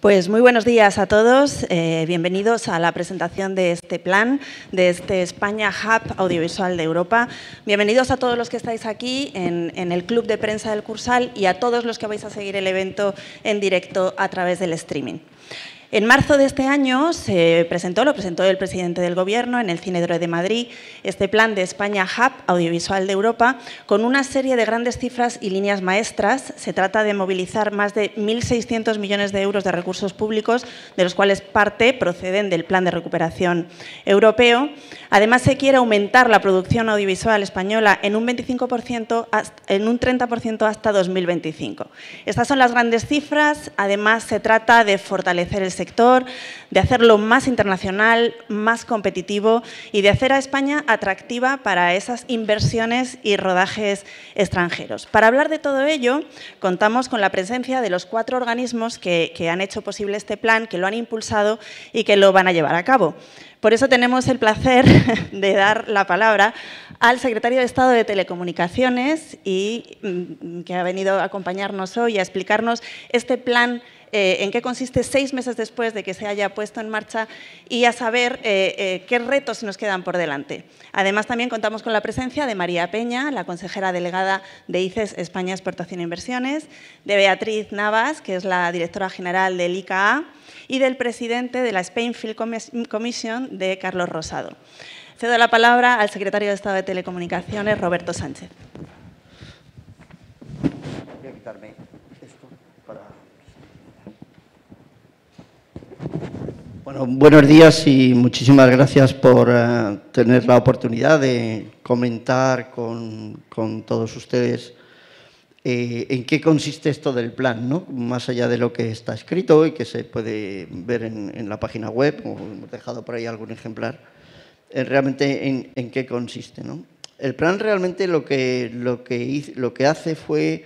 Pues muy buenos días a todos. Eh, bienvenidos a la presentación de este plan, de este España Hub Audiovisual de Europa. Bienvenidos a todos los que estáis aquí en, en, el Club de Prensa del Cursal y a todos los que vais a seguir el evento en directo a través del streaming. En marzo de este año se presentó, lo presentó el presidente del Gobierno en el Cinedro de Madrid, este plan de España Hub Audiovisual de Europa con una serie de grandes cifras y líneas maestras. Se trata de movilizar más de 1.600 millones de euros de recursos públicos, de los cuales parte proceden del Plan de Recuperación Europeo. Además, se quiere aumentar la producción audiovisual española en un 25%, en un 30% hasta 2025. Estas son las grandes cifras. Además, se trata de fortalecer el sector, de hacerlo más internacional, más competitivo y de hacer a España atractiva para esas inversiones y rodajes extranjeros. Para hablar de todo ello, contamos con la presencia de los cuatro organismos que, han hecho posible este plan, que lo han impulsado y que lo van a llevar a cabo. Por eso tenemos el placer de dar la palabra al secretario de Estado de Telecomunicaciones y mm, que ha venido a acompañarnos hoy a explicarnos este plan eh, en qué consiste seis meses después de que se haya puesto en marcha y a saber eh, eh, qué retos nos quedan por delante. Además, también contamos con la presencia de María Peña, la consejera delegada de ICES España Exportación e Inversiones, de Beatriz Navas, que es la directora general del ICA y del presidente de la Spainfield Commission de Carlos Rosado. Cedo la palabra al secretario de Estado de Telecomunicaciones, Roberto Sánchez. Voy a Bueno, buenos días y muchísimas gracias por eh, tener la oportunidad de comentar con, todos ustedes eh, en qué consiste esto del plan, ¿no? más allá de lo que está escrito y que se puede ver en, la página web, o hemos dejado por ahí algún ejemplar, eh, realmente en, qué consiste. El plan realmente lo que, lo, que lo que hace fue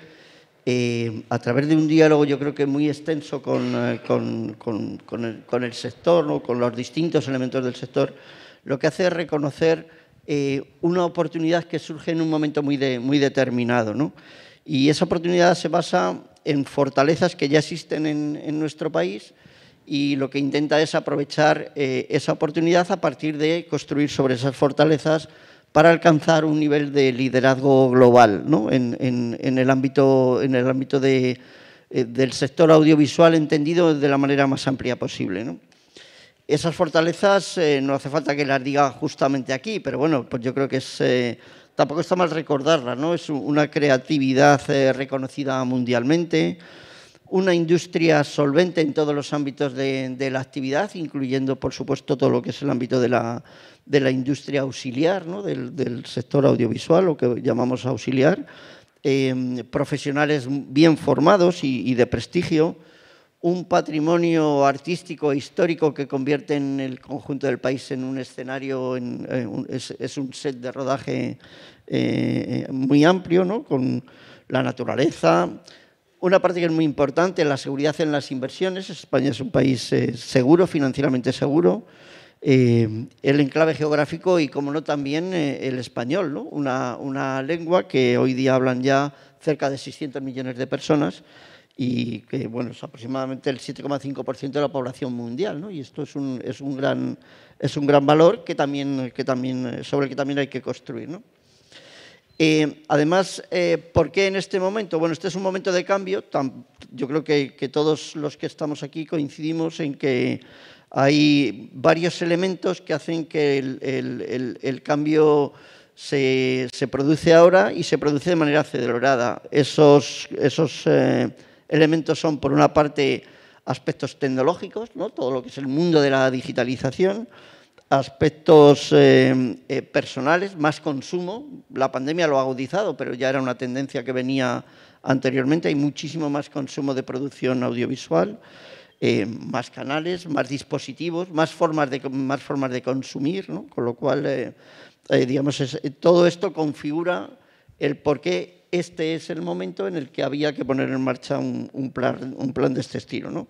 eh, a través de un diálogo yo creo que muy extenso con, eh, el, sector, o con los distintos elementos del sector, lo que hace es reconocer eh, una oportunidad que surge en un momento muy, muy determinado. Y esa oportunidad se basa en fortalezas que ya existen en nuestro país y lo que intenta es aprovechar esa oportunidad a partir de construir sobre esas fortalezas para alcanzar un nivel de liderazgo global ¿no? en, el ámbito, en el ámbito eh, del sector audiovisual entendido de la manera más amplia posible. Esas fortalezas eh, no hace falta que las diga justamente aquí, pero bueno, pues yo creo que es, eh, tampoco está mal recordarlas, ¿no? es una creatividad reconocida mundialmente una industria solvente en todos los ámbitos de, la actividad, incluyendo, por supuesto, todo lo que es el ámbito de la, industria auxiliar, del, sector audiovisual, lo que llamamos auxiliar, em, profesionales bien formados y, de prestigio, un patrimonio artístico e histórico que convierte en el conjunto del país en un escenario, es, un set de rodaje eh, muy amplio, con la naturaleza, una parte que es muy importante, la seguridad en las inversiones. España es un país eh, seguro, financieramente seguro. Eh, el enclave geográfico y, como no, también eh, el español, ¿no? una, lengua que hoy día hablan ya cerca de 600 millones de personas y que bueno, es aproximadamente el 7,5% de la población mundial. ¿no? Y esto es un, es un, gran, es un gran valor que también, que también, sobre el que también hay que construir. ¿no? Eh, además, eh, ¿por qué en este momento? Bueno, este es un momento de cambio. yo creo que, todos los que estamos aquí coincidimos en que hay varios elementos que hacen que el, cambio se, produce ahora y se produce de manera acelerada. Esos, eh, elementos son, por una parte, aspectos tecnológicos, todo lo que es el mundo de la digitalización aspectos eh, eh, personales, más consumo. La pandemia lo ha agudizado, pero ya era una tendencia que venía anteriormente. Hay muchísimo más consumo de producción audiovisual, eh, más canales, más dispositivos, más formas de, más formas de consumir, ¿no? con lo cual, digamos, todo esto configura el por qué este es el momento en el que había que poner en marcha un, un, plan, un plan de este estilo. ¿no?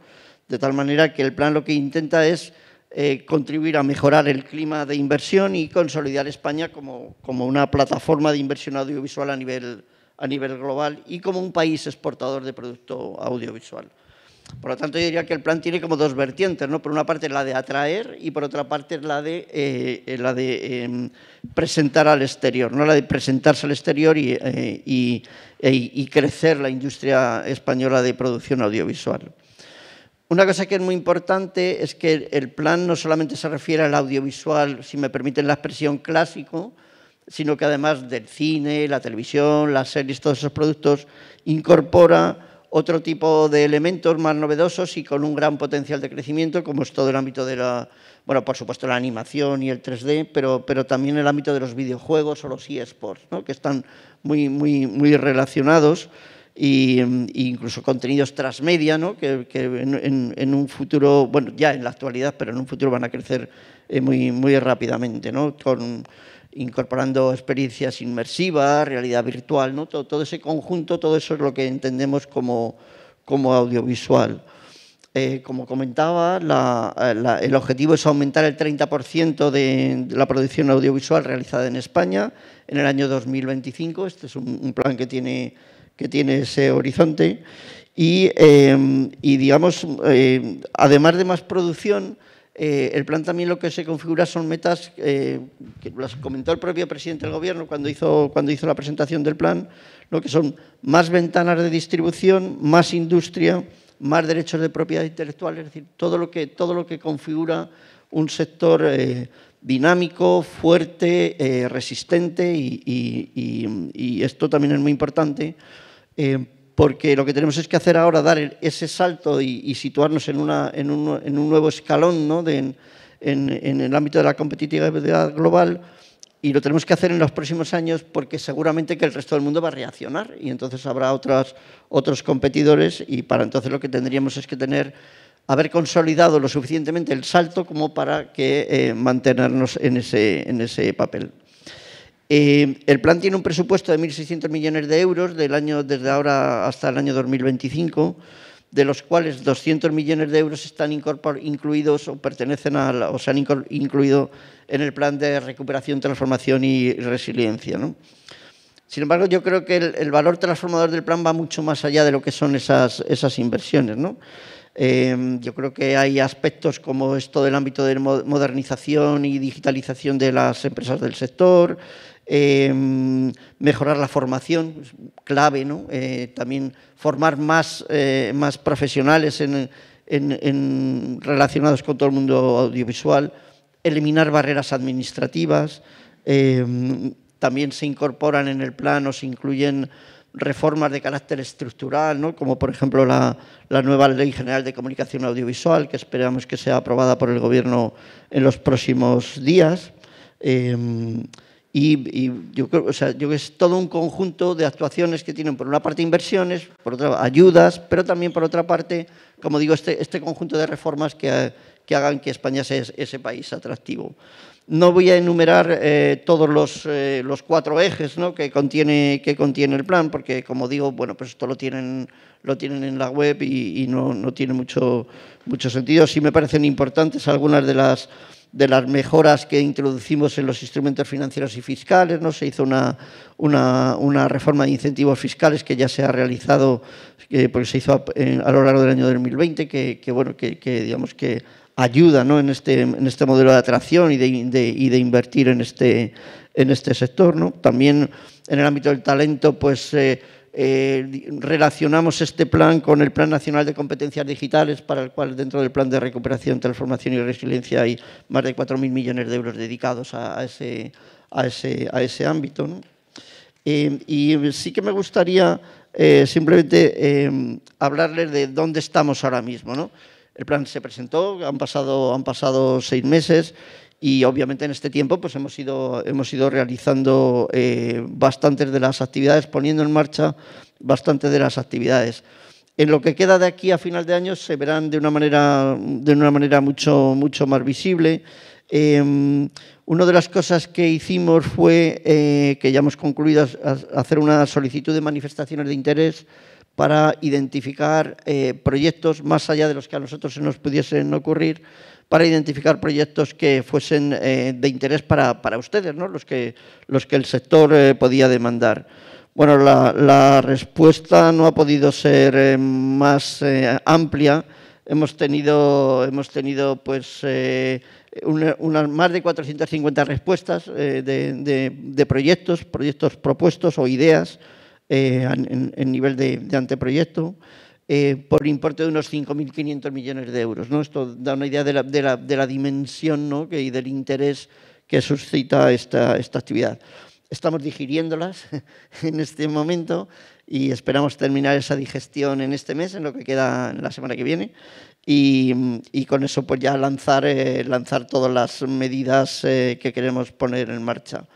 De tal manera que el plan lo que intenta es eh, contribuir a mejorar el clima de inversión y consolidar España como, una plataforma de inversión audiovisual a nivel, a nivel global y como un país exportador de producto audiovisual. Por lo tanto, yo diría que el plan tiene como dos vertientes, ¿no? Por una parte la de atraer y por otra parte la de, eh, eh, la de em, presentar al exterior, ¿no? La de presentarse al exterior y e, crecer la industria española de producción audiovisual. Una cosa que es muy importante es que el plan no solamente se refiere al audiovisual, si me permiten la expresión clásico, sino que además del cine, la televisión, las series, todos esos productos, incorpora otro tipo de elementos más novedosos y con un gran potencial de crecimiento, como es todo el ámbito de la, bueno, por supuesto la animación y el 3D, pero, pero también el ámbito de los videojuegos o los eSports, ¿no? que están muy, muy, muy relacionados e incluso contenidos transmedia, ¿no? que, en, un futuro, bueno, ya en la actualidad, pero en un futuro van a crecer eh, muy, muy rápidamente, ¿no? incorporando experiencias inmersivas, realidad virtual, ¿no? todo, ese conjunto, todo eso es lo que entendemos como, como audiovisual. Eh, como comentaba, el objetivo es aumentar el 30% de, la producción audiovisual realizada en España en el año 2025. Este es un, un plan que tiene que tiene ese horizonte. Y, em, digamos, em, además de más producción, eh, el plan también lo que se configura son metas eh, que las comentó el propio presidente del Gobierno cuando hizo, cuando hizo la presentación del plan, lo que son más ventanas de distribución, más industria, más derechos de propiedad intelectual, es decir, todo lo que, todo lo que configura un sector eh, dinámico, fuerte, resistente y esto también es muy importante eh, porque lo que tenemos es que hacer ahora dar ese salto y, situarnos en, en, un, nuevo escalón en, el ámbito de la competitividad global y lo tenemos que hacer en los próximos años porque seguramente que el resto del mundo va a reaccionar y entonces habrá otros competidores y para entonces lo que tendríamos es que tener haber consolidado lo suficientemente el salto como para que eh, mantenernos en ese, en ese papel. Eh, el plan tiene un presupuesto de 1.600 millones de euros del año, desde ahora hasta el año 2025, de los cuales 200 millones de euros están incluidos o pertenecen a o se han incluido en el plan de recuperación, transformación y resiliencia. ¿no? Sin embargo, yo creo que el, valor transformador del plan va mucho más allá de lo que son esas, inversiones. Em, yo creo que hay aspectos como esto del ámbito de modernización y digitalización de las empresas del sector, em, mejorar la formación, clave, ¿no? Eh, también formar más, eh, profesionales relacionados con todo el mundo audiovisual, eliminar barreras administrativas. Em, también se incorporan en el plan o se incluyen reformas de carácter estructural, como por ejemplo la, nueva Ley General de Comunicación Audiovisual, que esperamos que sea aprobada por el Gobierno en los próximos días. Em, y, yo creo o sea, yo que es todo un conjunto de actuaciones que tienen, por una parte, inversiones, por otra, ayudas, pero también, por otra parte, como digo, este, este conjunto de reformas que, que hagan que España sea ese país atractivo. No voy a enumerar eh, todos eh, los, cuatro ejes ¿no? que, contiene, contiene el plan, porque como digo, bueno, pues esto lo tienen, lo tienen en la web y, no, tiene mucho, mucho sentido. Sí me parecen importantes algunas de las, de las mejoras que introducimos en los instrumentos financieros y fiscales. ¿no? Se hizo una, una, reforma de incentivos fiscales que ya se ha realizado, eh, porque se hizo a, lo largo del año 2020, que, que bueno, que, digamos que ayuda ¿no? en, este, en este modelo de atracción y de, y de invertir en este, en este sector. ¿no? También en el ámbito del talento, pues eh, eh, relacionamos este plan con el Plan Nacional de Competencias Digitales, para el cual dentro del Plan de Recuperación, Transformación y Resiliencia hay más de 4.000 millones de euros dedicados a, ese, a, ese, a ese, ámbito. ¿no? Eh, y sí que me gustaría simplemente hablarles de dónde estamos ahora mismo. ¿no? El plan se presentó, han pasado, han pasado seis meses y obviamente en este tiempo pues hemos ido, hemos realizando eh, bastantes de las actividades, poniendo en marcha bastantes de las actividades. En lo que queda de aquí a final de año se verán de una manera, de una manera mucho, mucho más visible. Em, una de las cosas que hicimos fue, eh, que ya hemos concluido, hacer una solicitud de manifestaciones de interés para identificar eh, proyectos más allá de los que a nosotros se nos pudiesen ocurrir, para identificar proyectos que fuesen eh, de interés para, para, ustedes, ¿no? los, que, los que el sector eh, podía demandar. Bueno, la, respuesta no ha podido ser más amplia. Hemos tenido, hemos tenido pues, más de 450 respuestas de, de, de proyectos, proyectos propuestos o ideas, eh, en, en, nivel de, anteproyecto. Eh, por importe de unos 5.500 millones de euros. ¿no? Esto da una idea de la, de la, dimensión ¿no? que, y del interés que suscita esta, esta actividad. Estamos digiriéndolas en este momento y esperamos terminar esa digestión en este mes, en lo que queda en la semana que viene, y, y con eso pues ya lanzar, eh, lanzar todas las medidas que queremos poner en marcha.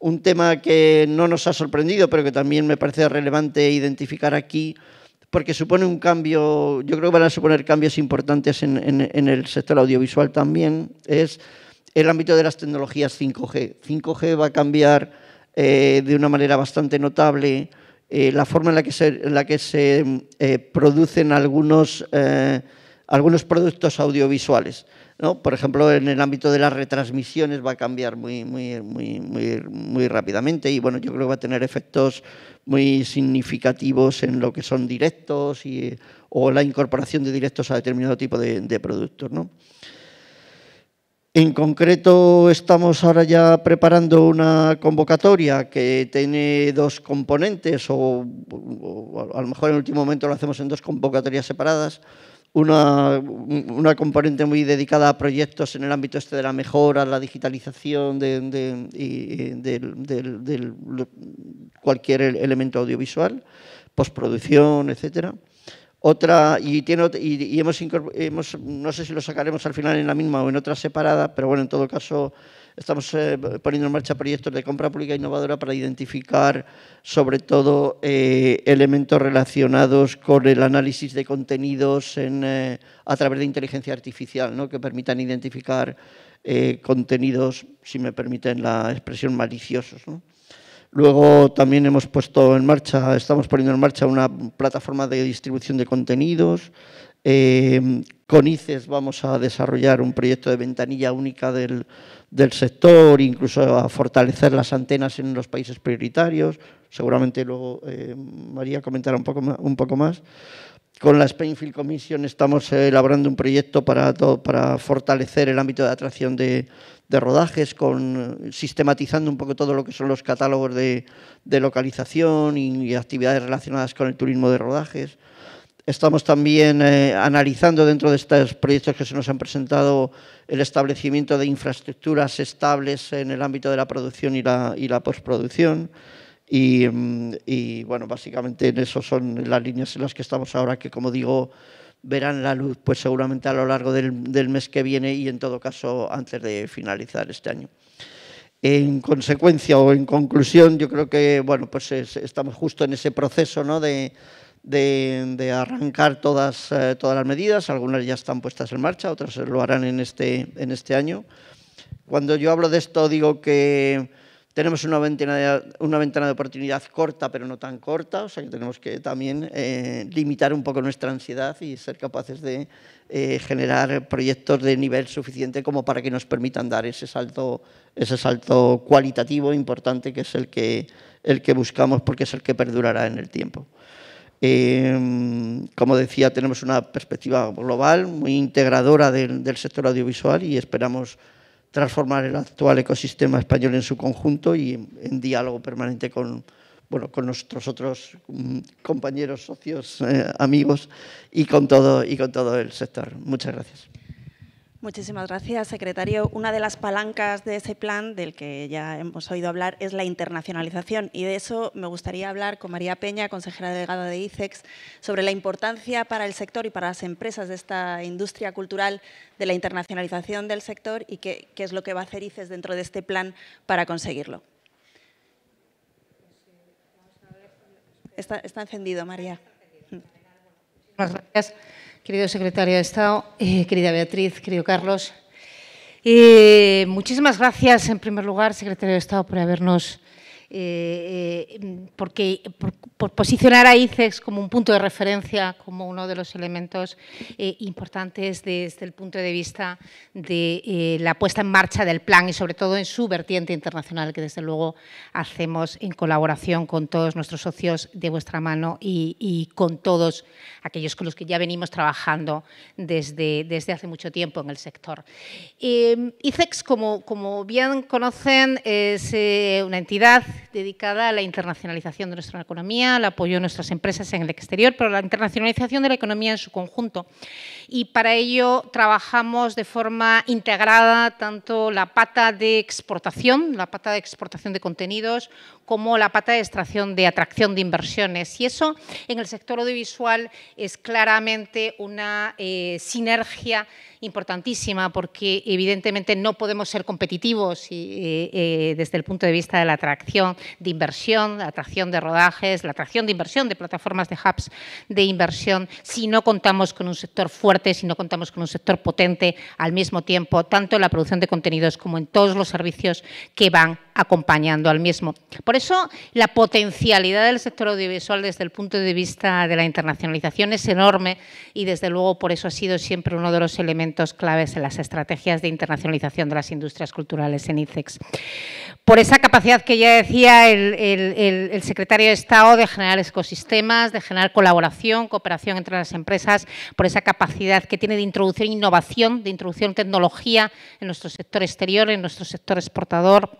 Un tema que no nos ha sorprendido, pero que también me parece relevante identificar aquí, porque supone un cambio, yo creo que van a suponer cambios importantes en, el sector audiovisual también, es el ámbito de las tecnologías 5G. 5G va a cambiar eh, de una manera bastante notable eh, la forma en la que se, eh, producen algunos, algunos productos audiovisuales. Por ejemplo, en el ámbito de las retransmisiones va a cambiar muy, muy, muy, rápidamente y bueno, yo creo que va a tener efectos muy significativos en lo que son directos y, o la incorporación de directos a determinado tipo de, productos. ¿no? En concreto, estamos ahora ya preparando una convocatoria que tiene dos componentes, o, o, a lo mejor en el último momento lo hacemos en dos convocatorias separadas una, componente muy dedicada a proyectos en el ámbito este de la mejora, la digitalización de, cualquier elemento audiovisual, postproducción, etcétera. Otra, y, tiene, hemos, no sé si lo sacaremos al final en la misma o en otra separada, pero bueno, en todo caso estamos eh, poniendo en marcha proyectos de compra pública innovadora para identificar sobre todo eh, elementos relacionados con el análisis de contenidos eh, a través de inteligencia artificial, ¿no? que permitan identificar contenidos, si me permiten la expresión, maliciosos. ¿no? Luego también hemos puesto en marcha, estamos poniendo en marcha una plataforma de distribución de contenidos. Eh, con ICES vamos a desarrollar un proyecto de ventanilla única del, sector, incluso a fortalecer las antenas en los países prioritarios. Seguramente luego eh, María comentará un poco más. Con la Spainfield Commission estamos eh, elaborando un proyecto para, para fortalecer el ámbito de atracción de, de, rodajes, con, eh, sistematizando un poco todo lo que son los catálogos de, de localización y, actividades relacionadas con el turismo de rodajes. Estamos también eh, analizando dentro de estos proyectos que se nos han presentado el establecimiento de infraestructuras estables en el ámbito de la producción y la, y la postproducción. Mm, y, bueno, básicamente en eso son las líneas en las que estamos ahora, que como digo, verán la luz pues seguramente a lo largo del, mes que viene y en todo caso antes de finalizar este año. En consecuencia o en conclusión, yo creo que bueno, pues estamos justo en ese proceso ¿no? de, de, arrancar todas, eh, todas las medidas, algunas ya están puestas en marcha, otras lo harán en este, en este año. Cuando yo hablo de esto digo que tenemos una ventana, de, una ventana de oportunidad corta, pero no tan corta, o sea que tenemos que también eh, limitar un poco nuestra ansiedad y ser capaces de eh, generar proyectos de nivel suficiente como para que nos permitan dar ese salto, ese salto cualitativo importante que es el que, el que buscamos porque es el que perdurará en el tiempo. Eh, como decía, tenemos una perspectiva global muy integradora del, del sector audiovisual y esperamos transformar el actual ecosistema español en su conjunto y en, diálogo permanente con, bueno, con nuestros otros mm, compañeros, socios, eh, amigos y con, todo, y con todo el sector. Muchas gracias. Muchísimas gracias, secretario. Una de las palancas de ese plan, del que ya hemos oído hablar, es la internacionalización. Y de eso me gustaría hablar con María Peña, consejera delegada de ICEX, sobre la importancia para el sector y para las empresas de esta industria cultural de la internacionalización del sector y qué, es lo que va a hacer ICEX dentro de este plan para conseguirlo. Está, está encendido, María. gracias querido secretario de Estado, eh, querida Beatriz, querido Carlos. Eh, muchísimas gracias, en primer lugar, secretario de Estado, por habernos, eh, porque, por posicionar a ICEX como un punto de referencia, como uno de los elementos eh, importantes desde el punto de vista de eh, la puesta en marcha del plan y sobre todo en su vertiente internacional, que desde luego hacemos en colaboración con todos nuestros socios de vuestra mano y, con todos aquellos con los que ya venimos trabajando desde, desde hace mucho tiempo en el sector. Eh, ICEX, como, bien conocen, es una entidad dedicada a la internacionalización de nuestra economía el apoyo a nuestras empresas en el exterior, pero la internacionalización de la economía en su conjunto. Y para ello trabajamos de forma integrada tanto la pata de exportación, la pata de exportación de contenidos, como la pata de extracción de atracción de inversiones. Y eso en el sector audiovisual es claramente una eh, sinergia importantísima porque evidentemente no podemos ser competitivos eh, eh, desde el punto de vista de la atracción de inversión, la atracción de rodajes, la atracción de inversión de plataformas de hubs de inversión si no contamos con un sector fuerte, si no contamos con un sector potente al mismo tiempo, tanto en la producción de contenidos como en todos los servicios que van acompañando al mismo. Por eso, la potencialidad del sector audiovisual desde el punto de vista de la internacionalización es enorme y, desde luego, por eso ha sido siempre uno de los elementos claves en las estrategias de internacionalización de las industrias culturales en ICEX. Por esa capacidad que ya decía el, secretario de Estado de generar ecosistemas, de generar colaboración, cooperación entre las empresas, por esa capacidad que tiene de introducir innovación, de introducir tecnología en nuestro sector exterior, en nuestro sector exportador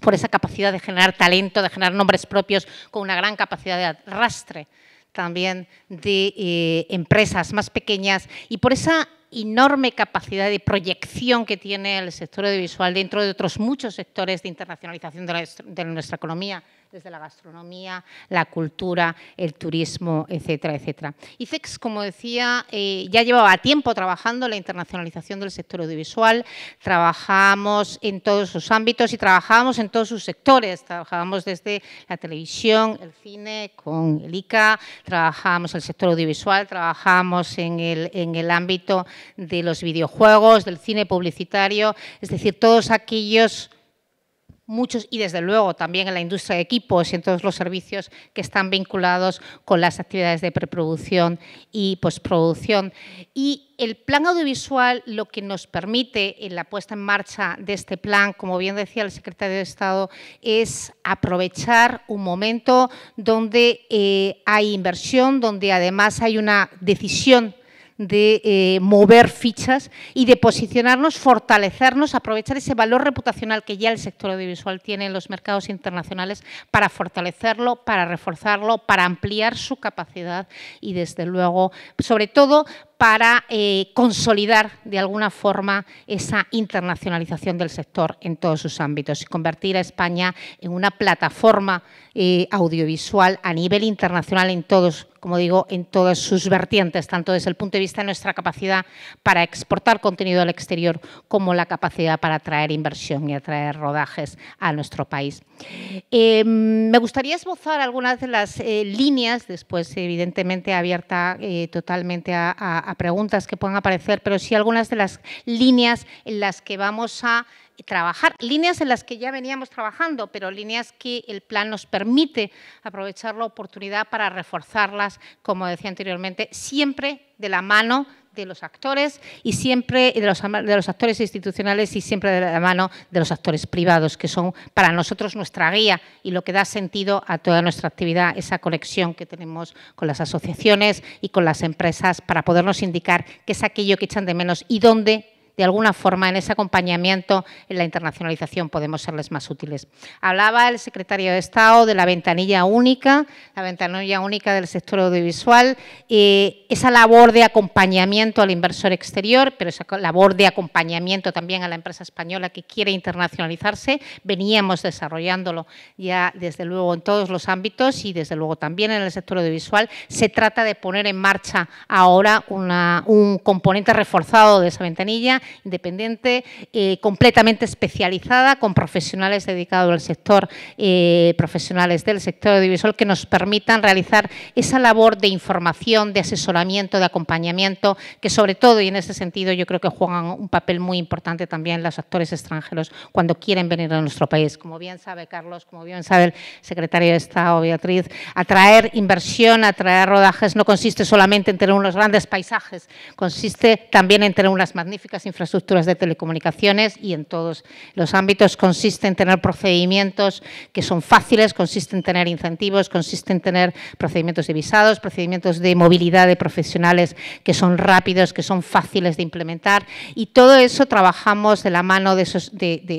por esa capacidad de generar talento, de generar nombres propios, con una gran capacidad de arrastre también de eh, empresas más pequeñas y por esa enorme capacidad de proyección que tiene el sector audiovisual dentro de otros muchos sectores de internacionalización de, de nuestra economía, desde la gastronomía, la cultura, el turismo, etcétera, etcétera. ICEX, como decía, eh, ya llevaba tiempo trabajando en la internacionalización del sector audiovisual, trabajamos en todos sus ámbitos y trabajábamos en todos sus sectores, trabajábamos desde la televisión, el cine, con el ICA, trabajábamos en el sector audiovisual, trabajábamos en el, en el ámbito de los videojuegos, del cine publicitario, es decir, todos aquellos muchos y desde luego también en la industria de equipos y en todos los servicios que están vinculados con las actividades de preproducción y postproducción. Y el plan audiovisual lo que nos permite en la puesta en marcha de este plan, como bien decía el secretario de Estado, es aprovechar un momento donde eh, hay inversión, donde además hay una decisión de eh, mover fichas y de posicionarnos, fortalecernos, aprovechar ese valor reputacional que ya el sector audiovisual tiene en los mercados internacionales para fortalecerlo, para reforzarlo, para ampliar su capacidad y desde luego, sobre todo, para eh, consolidar de alguna forma esa internacionalización del sector en todos sus ámbitos y convertir a España en una plataforma eh, audiovisual a nivel internacional en todos, como digo, en todas sus vertientes, tanto desde el punto de vista de nuestra capacidad para exportar contenido al exterior como la capacidad para atraer inversión y atraer rodajes a nuestro país. Em, me gustaría esbozar algunas de las eh, líneas, después evidentemente abierta totalmente a a preguntas que puedan aparecer, pero sí algunas de las líneas en las que vamos a trabajar, líneas en las que ya veníamos trabajando, pero líneas que el plan nos permite aprovechar la oportunidad para reforzarlas, como decía anteriormente, siempre de la mano de los actores y siempre de los, de los actores institucionales y siempre de la mano de los actores privados, que son para nosotros nuestra guía y lo que da sentido a toda nuestra actividad, esa conexión que tenemos con las asociaciones y con las empresas para podernos indicar qué es aquello que echan de menos y dónde de alguna forma en ese acompañamiento, en la internacionalización, podemos serles más útiles. Hablaba el secretario de Estado de la ventanilla única, la ventanilla única del sector audiovisual, esa labor de acompañamiento al inversor exterior, pero esa labor de acompañamiento también a la empresa española que quiere internacionalizarse, veníamos desarrollándolo ya desde luego en todos los ámbitos y desde luego también en el sector audiovisual. Se trata de poner en marcha ahora un componente reforzado de esa ventanilla independiente, eh, completamente especializada, con profesionales dedicados al sector, eh, profesionales del sector audiovisual que nos permitan realizar esa labor de información, de asesoramiento, de acompañamiento, que sobre todo, y en ese sentido yo creo que juegan un papel muy importante también los actores extranjeros cuando quieren venir a nuestro país. Como bien sabe Carlos, como bien sabe el secretario de Estado, Beatriz, atraer inversión, atraer rodajes no consiste solamente en tener unos grandes paisajes, consiste también en tener unas magníficas infraestructuras de telecomunicaciones y en todos los ámbitos consiste en tener procedimientos que son fáciles, consisten en tener incentivos, consiste en tener procedimientos de visados, procedimientos de movilidad de profesionales que son rápidos, que son fáciles de implementar y todo eso trabajamos de la mano de, esos, de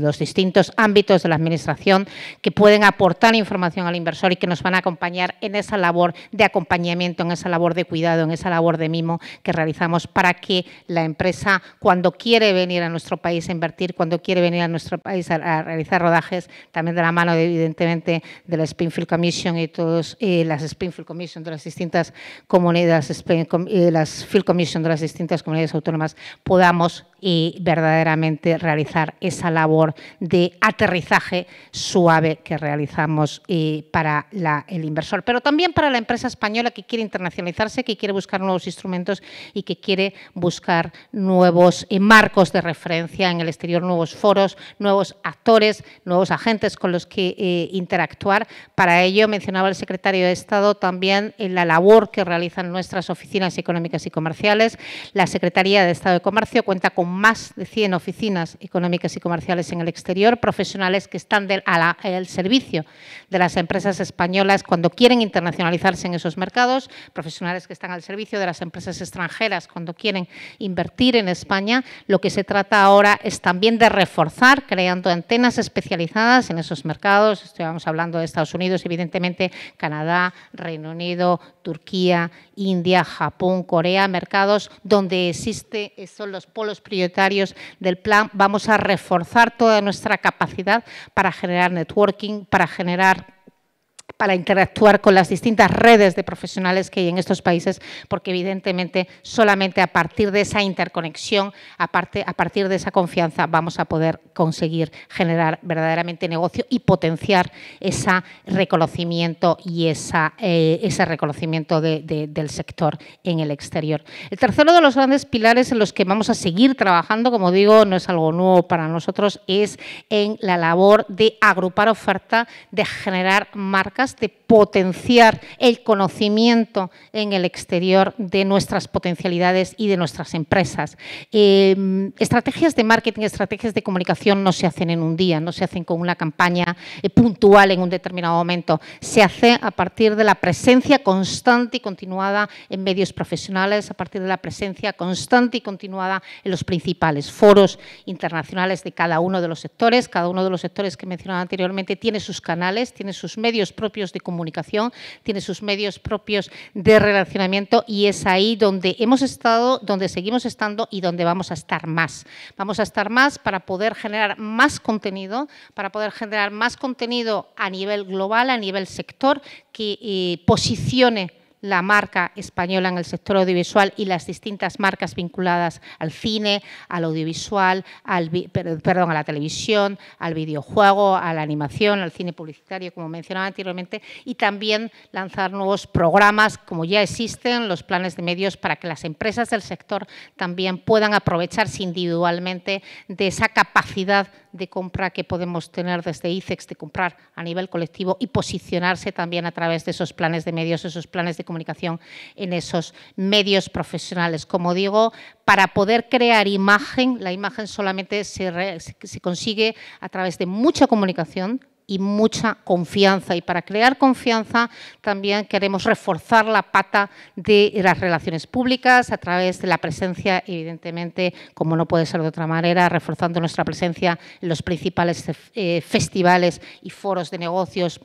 los distintos ámbitos de la Administración que pueden aportar información al inversor y que nos van a acompañar en esa labor de acompañamiento, en esa labor de cuidado, en esa labor de mimo que realizamos para que la empresa cuando quiere venir a nuestro país a invertir, cuando quiere venir a nuestro país a, realizar rodajes, también de la mano evidentemente de la Springfield Commission y todas eh, las Springfield Commission de las distintas comunidades, eh, las Field Commission de las distintas comunidades autónomas, podamos eh, verdaderamente realizar esa labor de aterrizaje suave que realizamos para la, el inversor, pero también para la empresa española que quiere internacionalizarse, que quiere buscar nuevos instrumentos y que quiere buscar nuevos eh, marcos de referencia en el exterior, nuevos foros, nuevos actores, nuevos agentes con los que eh, interactuar. Para ello, mencionaba el secretario de Estado también eh, la labor que realizan nuestras oficinas económicas y comerciales. La Secretaría de Estado de Comercio cuenta con más de 100 oficinas económicas y comerciales en el exterior, profesionales que están al servicio de las empresas españolas cuando quieren internacionalizarse en esos mercados, profesionales que están al servicio de las empresas extranjeras cuando quieren invertir en España, lo que se trata ahora es también de reforzar creando antenas especializadas en esos mercados. Estamos hablando de Estados Unidos, evidentemente, Canadá, Reino Unido, Turquía, India, Japón, Corea, mercados donde existen eh, son los polos prioritarios del plan. Vamos a reforzar toda nuestra capacidad para generar networking, para generar para interactuar con las distintas redes de profesionales que hay en estos países, porque evidentemente solamente a partir de esa interconexión, a, a partir de esa confianza, vamos a poder conseguir generar verdaderamente negocio y potenciar ese reconocimiento y esa, eh, ese reconocimiento del sector en el exterior. El tercero de los grandes pilares en los que vamos a seguir trabajando, como digo, no es algo nuevo para nosotros, es en la labor de agrupar oferta, de generar marcas de potenciar el conocimiento en el exterior de nuestras potencialidades y de nuestras empresas. Em, estrategias de marketing, estrategias de comunicación no se hacen en un día, no se hacen con una campaña eh, puntual en un determinado momento, se hace a partir de la presencia constante y continuada en medios profesionales, a partir de la presencia constante y continuada en los principales foros internacionales de cada uno de los sectores, cada uno de los sectores que mencionaba anteriormente tiene sus canales, tiene sus medios profesionales, propios de comunicación, tiene sus medios propios de relacionamiento y es ahí donde hemos estado, donde seguimos estando y donde vamos a estar más. Vamos a estar más para poder generar más contenido, para poder generar más contenido a nivel global, a nivel sector, que eh, posicione la marca española en el sector audiovisual y las distintas marcas vinculadas al cine, al audiovisual, perdón, a la televisión, al videojuego, a la animación, al cine publicitario, como mencionaba anteriormente, y también lanzar nuevos programas, como ya existen los planes de medios, para que las empresas del sector también puedan aprovecharse individualmente de esa capacidad de compra que podemos tener desde ICEX, de comprar a nivel colectivo y posicionarse también a través de esos planes de medios, esos planes de comunicación comunicación en esos medios profesionales. Como digo, para poder crear imagen, la imagen solamente se, consigue a través de mucha comunicación, y mucha confianza. Y para crear confianza también queremos reforzar la pata de las relaciones públicas a través de la presencia, evidentemente, como no puede ser de otra manera, reforzando nuestra presencia en los principales eh, festivales y foros de negocios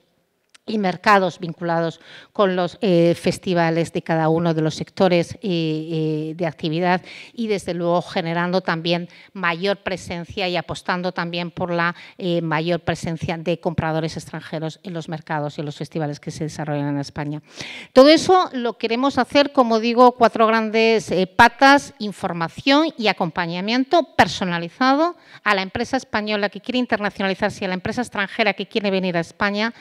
y mercados vinculados con los eh, festivales de cada uno de los sectores eh, eh, de actividad y desde luego generando también mayor presencia y apostando también por la mayor presencia de compradores extranjeros en los mercados y en los festivales que se desarrollan en España. Todo eso lo queremos hacer, como digo, cuatro grandes patas, información y acompañamiento personalizado a la empresa española que quiere internacionalizarse y a la empresa extranjera que quiere venir a España,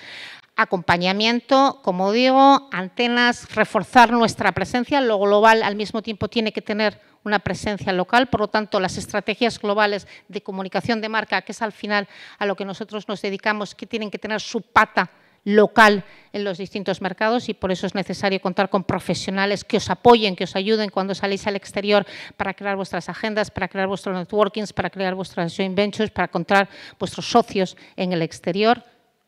acompañamiento, como digo, antenas, reforzar nuestra presencia. Lo global al mismo tiempo tiene que tener una presencia local, por lo tanto las estrategias globales de comunicación de marca, que es al final a lo que nosotros nos dedicamos, que tienen que tener su pata local en los distintos mercados y por eso es necesario contar con profesionales que os apoyen, que os ayuden cuando salís al exterior para crear vuestras agendas, para crear vuestros networkings, para crear vuestras joint ventures, para encontrar vuestros socios en el exterior.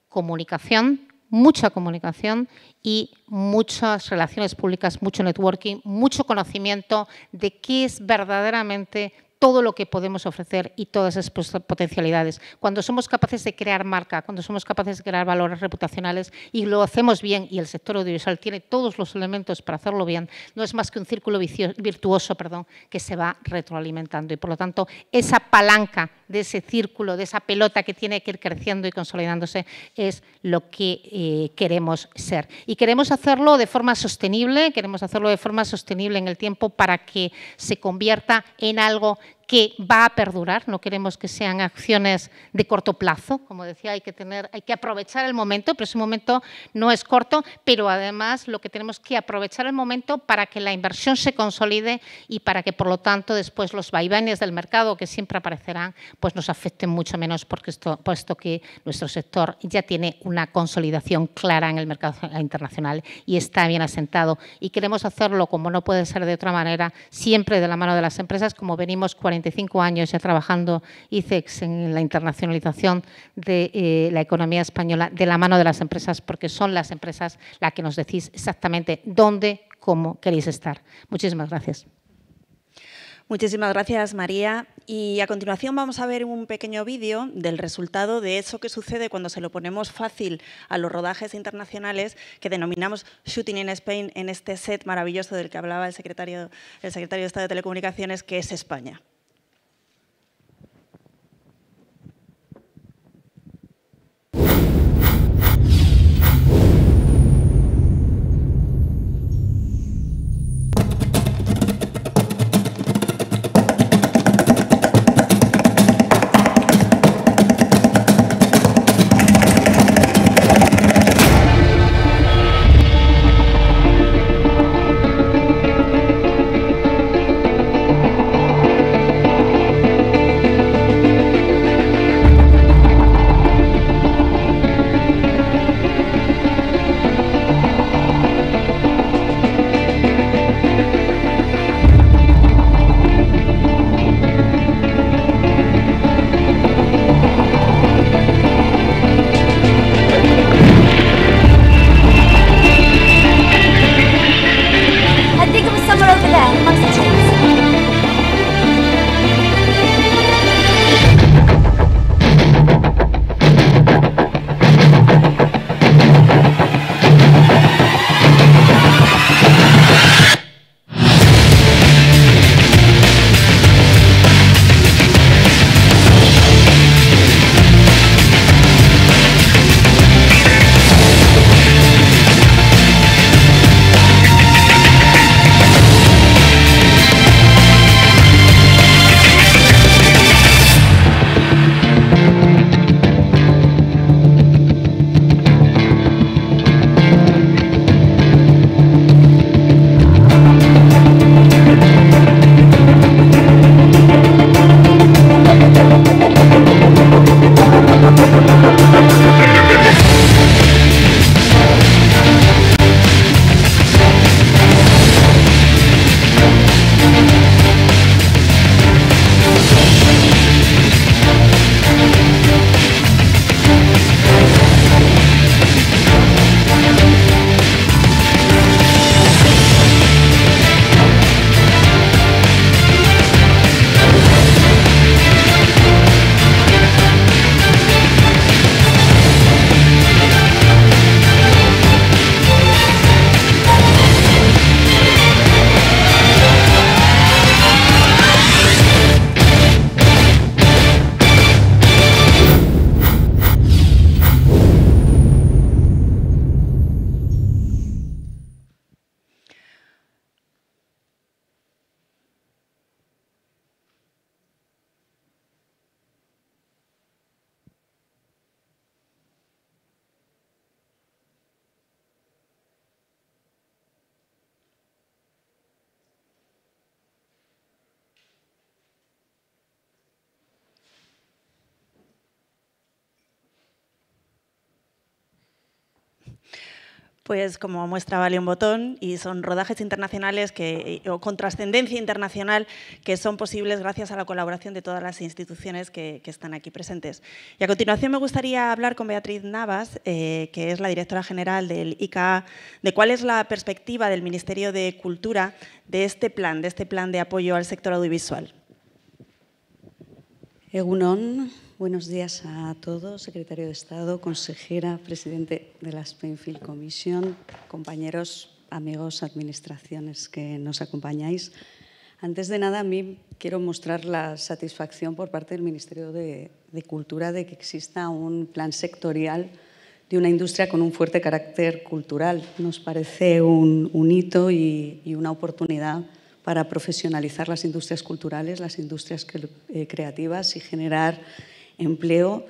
Comunicación, mucha comunicación y muchas relaciones públicas, mucho networking, mucho conocimiento de qué es verdaderamente todo lo que podemos ofrecer y todas esas potencialidades. Cuando somos capaces de crear marca, cuando somos capaces de crear valores reputacionales y lo hacemos bien y el sector audiovisual tiene todos los elementos para hacerlo bien, no es más que un círculo virtuoso perdón, que se va retroalimentando y por lo tanto esa palanca de ese círculo, de esa pelota que tiene que ir creciendo y consolidándose, es lo que eh, queremos ser. Y queremos hacerlo de forma sostenible, queremos hacerlo de forma sostenible en el tiempo para que se convierta en algo que va a perdurar, no queremos que sean acciones de corto plazo, como decía, hay que, tener, hay que aprovechar el momento, pero ese momento no es corto, pero además lo que tenemos que aprovechar el momento para que la inversión se consolide y para que, por lo tanto, después los vaivenes del mercado que siempre aparecerán, pues nos afecten mucho menos, porque esto, puesto que nuestro sector ya tiene una consolidación clara en el mercado internacional y está bien asentado. Y queremos hacerlo, como no puede ser de otra manera, siempre de la mano de las empresas, como venimos 40 25 años ya trabajando ICEX en la internacionalización de eh, la economía española de la mano de las empresas, porque son las empresas las que nos decís exactamente dónde, cómo queréis estar. Muchísimas gracias. Muchísimas gracias, María. Y a continuación vamos a ver un pequeño vídeo del resultado de eso que sucede cuando se lo ponemos fácil a los rodajes internacionales que denominamos Shooting in Spain en este set maravilloso del que hablaba el secretario, el secretario de Estado de Telecomunicaciones, que es España. Pues como muestra vale un botón y son rodajes internacionales o con trascendencia internacional que son posibles gracias a la colaboración de todas las instituciones que, están aquí presentes. Y a continuación me gustaría hablar con Beatriz Navas, eh, que es la directora general del ICA, de cuál es la perspectiva del Ministerio de Cultura de este plan, de este plan de apoyo al sector audiovisual. Egunon, Buenos días a todos, secretario de Estado, consejera, presidente de la Springfield Commission, compañeros, amigos, administraciones que nos acompañáis. Antes de nada, a mí quiero mostrar la satisfacción por parte del Ministerio de, Cultura de que exista un plan sectorial de una industria con un fuerte carácter cultural. Nos parece un, hito y, una oportunidad para profesionalizar las industrias culturales, las industrias eh, creativas y generar empleo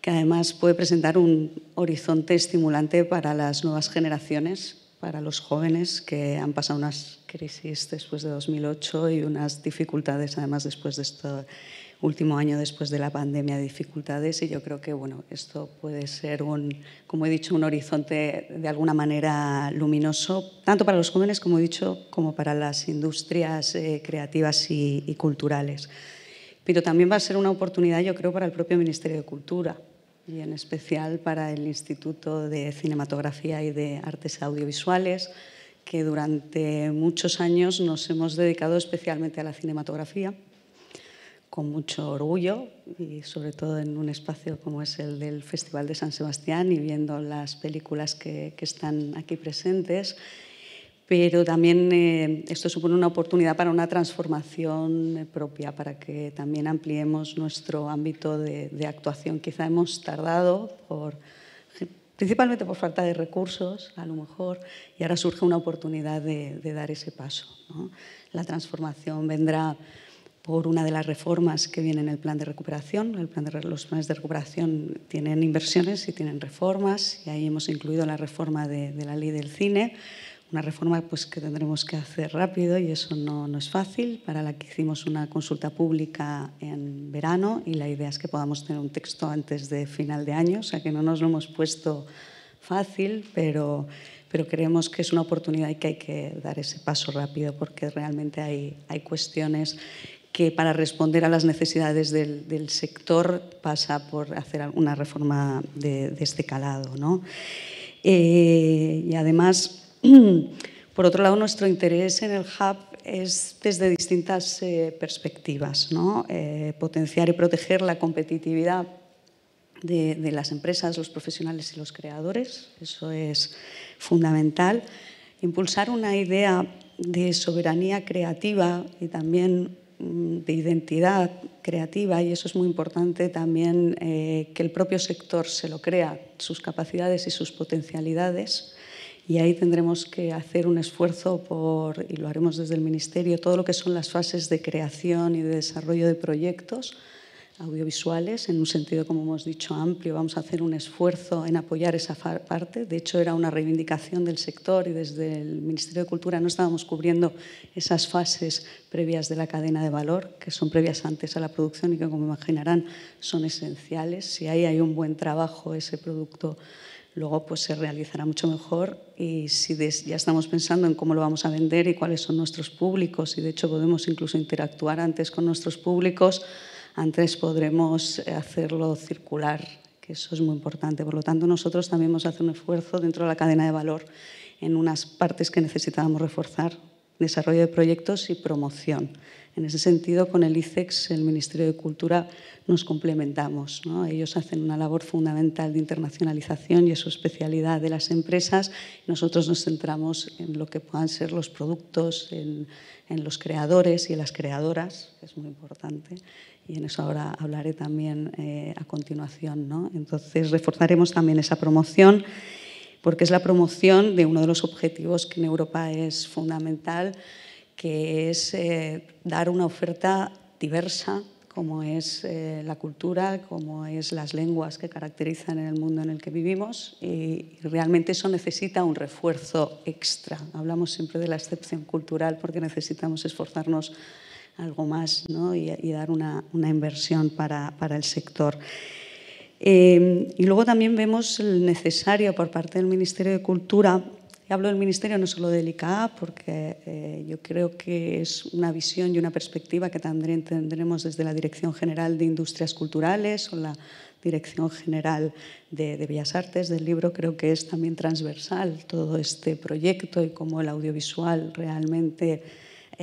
que además puede presentar un horizonte estimulante para las nuevas generaciones, para los jóvenes que han pasado unas crisis después de 2008 y unas dificultades además después de este último año después de la pandemia dificultades y yo creo que bueno, esto puede ser un como he dicho un horizonte de alguna manera luminoso tanto para los jóvenes como he dicho como para las industrias eh, creativas y culturales pero también va a ser una oportunidad, yo creo, para el propio Ministerio de Cultura y en especial para el Instituto de Cinematografía y de Artes Audiovisuales, que durante muchos años nos hemos dedicado especialmente a la cinematografía, con mucho orgullo y sobre todo en un espacio como es el del Festival de San Sebastián y viendo las películas que, están aquí presentes pero también eh, esto supone una oportunidad para una transformación eh, propia, para que también ampliemos nuestro ámbito de, actuación. Quizá hemos tardado principalmente por falta de recursos, a lo mejor, y ahora surge una oportunidad de, dar ese paso. La transformación vendrá por una de las reformas que viene en el plan de recuperación. los planes de recuperación tienen inversiones y tienen reformas, y ahí hemos incluido la reforma de la ley del cine una reforma pues, que tendremos que hacer rápido y eso no, es fácil, para la que hicimos una consulta pública en verano y la idea es que podamos tener un texto antes de final de año, o sea que no nos lo hemos puesto fácil, pero, pero creemos que es una oportunidad y que hay que dar ese paso rápido porque realmente hay, hay cuestiones que para responder a las necesidades del, sector pasa por hacer una reforma de, este calado. Eh, y además Por otro lado, nuestro interés en el hub es desde distintas eh, perspectivas, ¿no? Eh, potenciar y proteger la competitividad de, las empresas, los profesionales y los creadores, eso es fundamental. Impulsar una idea de soberanía creativa y también mm, de identidad creativa, y eso es muy importante también eh, que el propio sector se lo crea, sus capacidades y sus potencialidades y ahí tendremos que hacer un esfuerzo por, y lo haremos desde el Ministerio, todo lo que son las fases de creación y de desarrollo de proyectos audiovisuales, en un sentido, como hemos dicho, amplio. Vamos a hacer un esfuerzo en apoyar esa parte. De hecho, era una reivindicación del sector y desde el Ministerio de Cultura no estábamos cubriendo esas fases previas de la cadena de valor, que son previas antes a la producción y que, como imaginarán, son esenciales. Si ahí hay un buen trabajo, ese producto luego pues se realizará mucho mejor y si ya estamos pensando en cómo lo vamos a vender y cuáles son nuestros públicos y de hecho podemos incluso interactuar antes con nuestros públicos, antes podremos eh, hacerlo circular, que eso es muy importante. Por lo tanto, nosotros también vamos a un esfuerzo dentro de la cadena de valor en unas partes que necesitábamos reforzar, desarrollo de proyectos y promoción. En ese sentido, con el ICEX, el Ministerio de Cultura, nos complementamos. Ellos hacen una labor fundamental de internacionalización y es su especialidad de las empresas. Nosotros nos centramos en lo que puedan ser los productos, en, los creadores y en las creadoras, que es muy importante. Y en eso ahora hablaré también eh, a continuación. Entonces, reforzaremos también esa promoción porque es la promoción de uno de los objetivos que en Europa es fundamental, que es eh, dar una oferta diversa, como es eh, la cultura, como es las lenguas que caracterizan el mundo en el que vivimos, y, realmente eso necesita un refuerzo extra. Hablamos siempre de la excepción cultural porque necesitamos esforzarnos algo más ¿no? y, dar una, inversión para, para el sector. Em, y luego también vemos el necesario por parte del Ministerio de Cultura, y hablo del Ministerio no solo del ICA, porque eh, yo creo que es una visión y una perspectiva que también tendremos desde la Dirección General de Industrias Culturales o la Dirección General de, de, Bellas Artes del libro, creo que es también transversal todo este proyecto y cómo el audiovisual realmente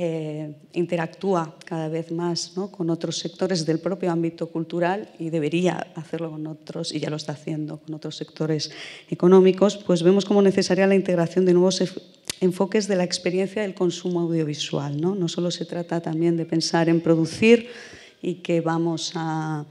eh, interactúa cada vez más con otros sectores del propio ámbito cultural y debería hacerlo con otros, y ya lo está haciendo con otros sectores económicos, pues vemos como necesaria la integración de nuevos enfoques de la experiencia del consumo audiovisual. No, no solo se trata también de pensar en producir y que vamos a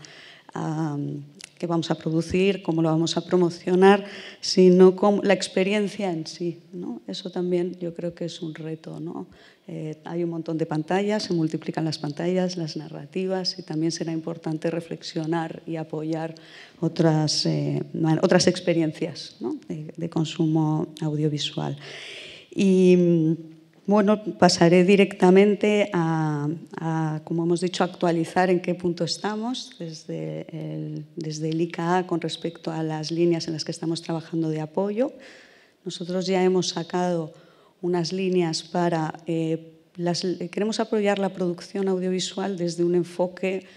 qué vamos a producir, cómo lo vamos a promocionar, sino con la experiencia en sí. ¿no? Eso también yo creo que es un reto. ¿no? Eh, hay un montón de pantallas, se multiplican las pantallas, las narrativas y también será importante reflexionar y apoyar otras, eh, otras experiencias de, consumo audiovisual. Y bueno, pasaré directamente a, como hemos dicho, actualizar en qué punto estamos desde el, desde el ICA con respecto a las líneas en las que estamos trabajando de apoyo. Nosotros ya hemos sacado unas líneas para... Eh, queremos apoyar la producción audiovisual desde un enfoque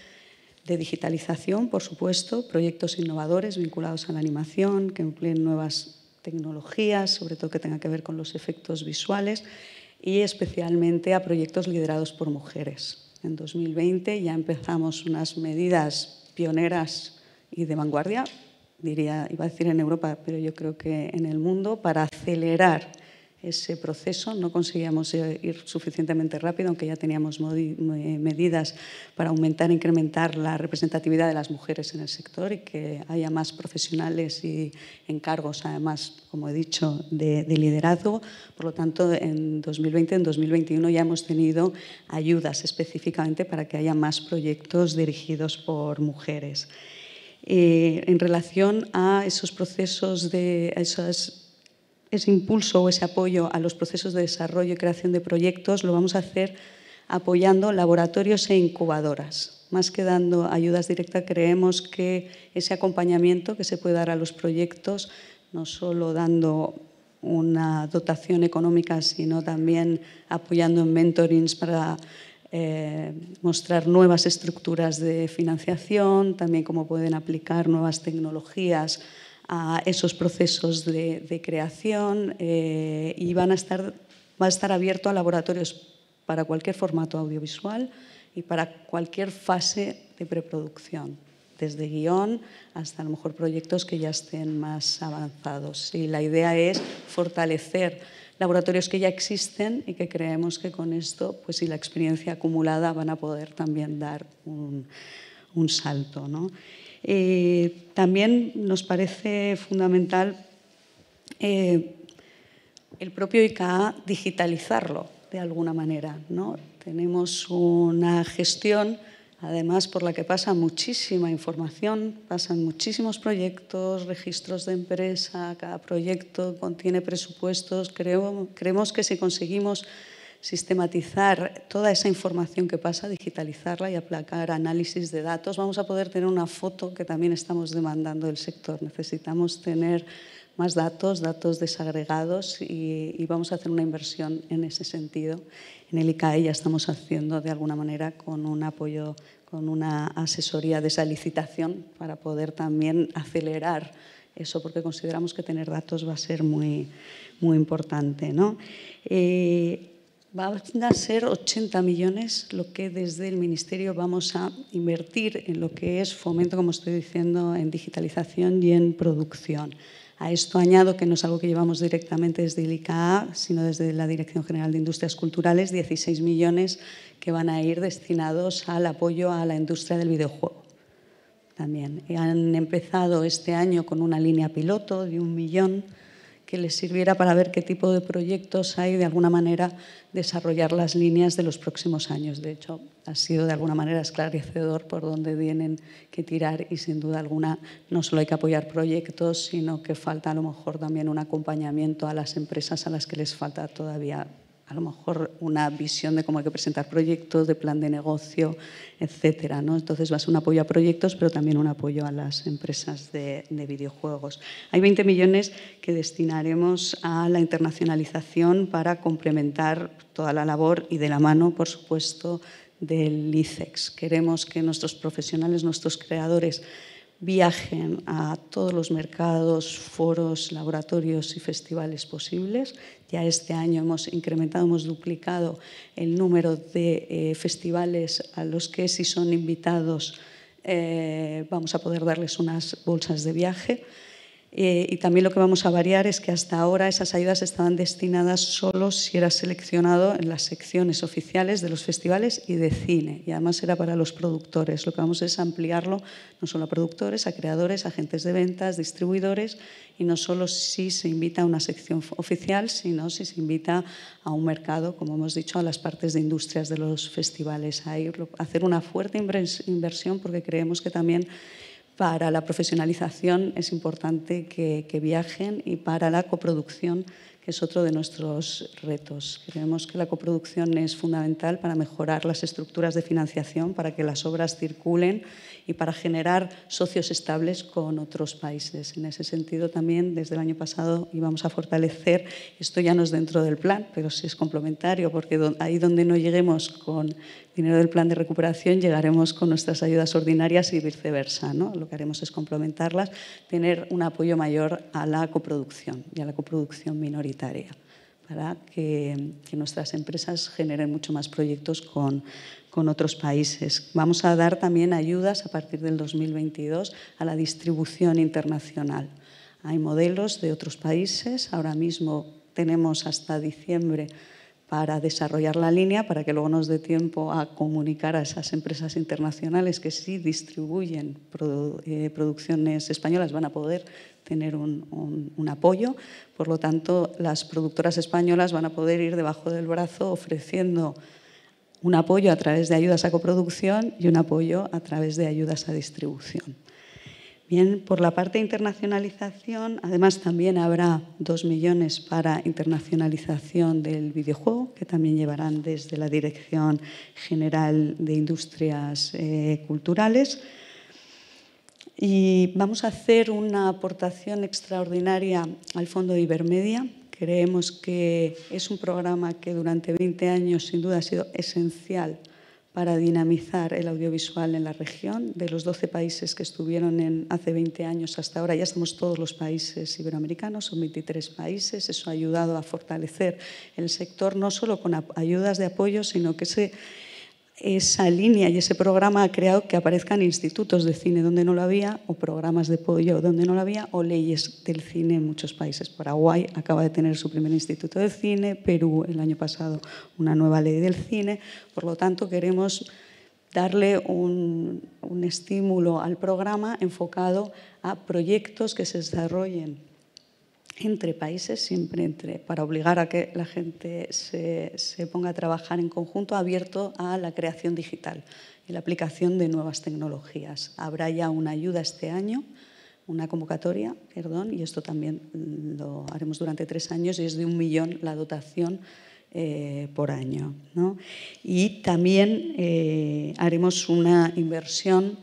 de digitalización, por supuesto, proyectos innovadores vinculados a la animación, que empleen nuevas tecnologías, sobre todo que tenga que ver con los efectos visuales y especialmente a proyectos liderados por mujeres. En 2020 ya empezamos unas medidas pioneras y de vanguardia, diría, iba a decir en Europa, pero yo creo que en el mundo, para acelerar ese proceso. No conseguíamos eh, ir suficientemente rápido, aunque ya teníamos medidas para aumentar e incrementar la representatividad de las mujeres en el sector y que haya más profesionales y encargos, además, como he dicho, de, liderazgo. Por lo tanto, en 2020, en 2021 ya hemos tenido ayudas específicamente para que haya más proyectos dirigidos por mujeres. Eh, en relación a esos procesos de a esas ese impulso o ese apoyo a los procesos de desarrollo y creación de proyectos lo vamos a hacer apoyando laboratorios e incubadoras. Más que dando ayudas directas, creemos que ese acompañamiento que se puede dar a los proyectos, no solo dando una dotación económica, sino también apoyando en mentorings para eh, mostrar nuevas estructuras de financiación, también cómo pueden aplicar nuevas tecnologías a esos procesos de, creación eh, y van a estar, va a estar abierto a laboratorios para cualquier formato audiovisual y para cualquier fase de preproducción, desde guión hasta a lo mejor proyectos que ya estén más avanzados. Y la idea es fortalecer laboratorios que ya existen y que creemos que con esto pues, y la experiencia acumulada van a poder también dar un, un salto. ¿no? Eh, también nos parece fundamental eh, el propio ICA digitalizarlo de alguna manera. ¿no? Tenemos una gestión, además, por la que pasa muchísima información, pasan muchísimos proyectos, registros de empresa, cada proyecto contiene presupuestos. creemos que si conseguimos sistematizar toda esa información que pasa, digitalizarla y aplacar análisis de datos, vamos a poder tener una foto que también estamos demandando del sector. Necesitamos tener más datos, datos desagregados y, vamos a hacer una inversión en ese sentido. En el ICAE ya estamos haciendo de alguna manera con un apoyo, con una asesoría de esa licitación para poder también acelerar eso, porque consideramos que tener datos va a ser muy, muy importante. ¿no? Eh, Van a ser 80 millones lo que desde el Ministerio vamos a invertir en lo que es fomento, como estoy diciendo, en digitalización y en producción. A esto añado que no es algo que llevamos directamente desde el ICA, sino desde la Dirección General de Industrias Culturales, 16 millones que van a ir destinados al apoyo a la industria del videojuego. También han empezado este año con una línea piloto de un millón que les sirviera para ver qué tipo de proyectos hay y de alguna manera desarrollar las líneas de los próximos años. De hecho, ha sido de alguna manera esclarecedor por dónde tienen que tirar y sin duda alguna no solo hay que apoyar proyectos, sino que falta a lo mejor también un acompañamiento a las empresas a las que les falta todavía a lo mejor una visión de cómo hay que presentar proyectos, de plan de negocio, etcétera. ¿no? Entonces va a ser un apoyo a proyectos, pero también un apoyo a las empresas de, de videojuegos. Hay 20 millones que destinaremos a la internacionalización para complementar toda la labor y de la mano, por supuesto, del ICEX. Queremos que nuestros profesionales, nuestros creadores, viajen a todos los mercados, foros, laboratorios y festivales posibles. Ya este año hemos incrementado, hemos duplicado el número de eh, festivales a los que si son invitados eh, vamos a poder darles unas bolsas de viaje. Eh, y también lo que vamos a variar es que hasta ahora esas ayudas estaban destinadas solo si era seleccionado en las secciones oficiales de los festivales y de cine. Y además era para los productores. Lo que vamos a es ampliarlo no solo a productores, a creadores, agentes de ventas, distribuidores y no solo si se invita a una sección oficial, sino si se invita a un mercado, como hemos dicho, a las partes de industrias de los festivales. A hacer una fuerte inversión porque creemos que también para la profesionalización es importante que, viajen y para la coproducción, que es otro de nuestros retos. Creemos que la coproducción es fundamental para mejorar las estructuras de financiación, para que las obras circulen y para generar socios estables con otros países. En ese sentido, también desde el año pasado íbamos a fortalecer, esto ya no es dentro del plan, pero sí es complementario, porque ahí donde no lleguemos con dinero del plan de recuperación, llegaremos con nuestras ayudas ordinarias y viceversa. ¿no? Lo que haremos es complementarlas, tener un apoyo mayor a la coproducción y a la coproducción minoritaria para que, que nuestras empresas generen mucho más proyectos con, con otros países. Vamos a dar también ayudas a partir del 2022 a la distribución internacional. Hay modelos de otros países. Ahora mismo tenemos hasta diciembre para desarrollar la línea, para que luego nos dé tiempo a comunicar a esas empresas internacionales que sí distribuyen eh, producciones españolas, van a poder tener un, un, apoyo. Por lo tanto, las productoras españolas van a poder ir debajo del brazo ofreciendo un apoyo a través de ayudas a coproducción y un apoyo a través de ayudas a distribución. Bien, por la parte de internacionalización, además también habrá dos millones para internacionalización del videojuego, que también llevarán desde la Dirección General de Industrias eh, Culturales. Y vamos a hacer una aportación extraordinaria al Fondo de Ibermedia, Creemos que es un programa que durante 20 años sin duda ha sido esencial para dinamizar el audiovisual en la región. De los 12 países que estuvieron en, hace 20 años hasta ahora, ya estamos todos los países iberoamericanos, son 23 países. Eso ha ayudado a fortalecer el sector, no solo con ayudas de apoyo, sino que se esa línea y ese programa ha creado que aparezcan institutos de cine donde no lo había, o programas de apoyo donde no lo había, o leyes del cine en muchos países. Paraguay acaba de tener su primer instituto de cine, Perú el año pasado una nueva ley del cine. Por lo tanto, queremos darle un, un estímulo al programa enfocado a proyectos que se desarrollen entre países, siempre entre, para obligar a que la gente se, ponga a trabajar en conjunto, abierto a la creación digital y la aplicación de nuevas tecnologías. Habrá ya una ayuda este año, una convocatoria, perdón, y esto también lo haremos durante tres años y es de un millón la dotación. Eh, por año. Y también eh, haremos una inversión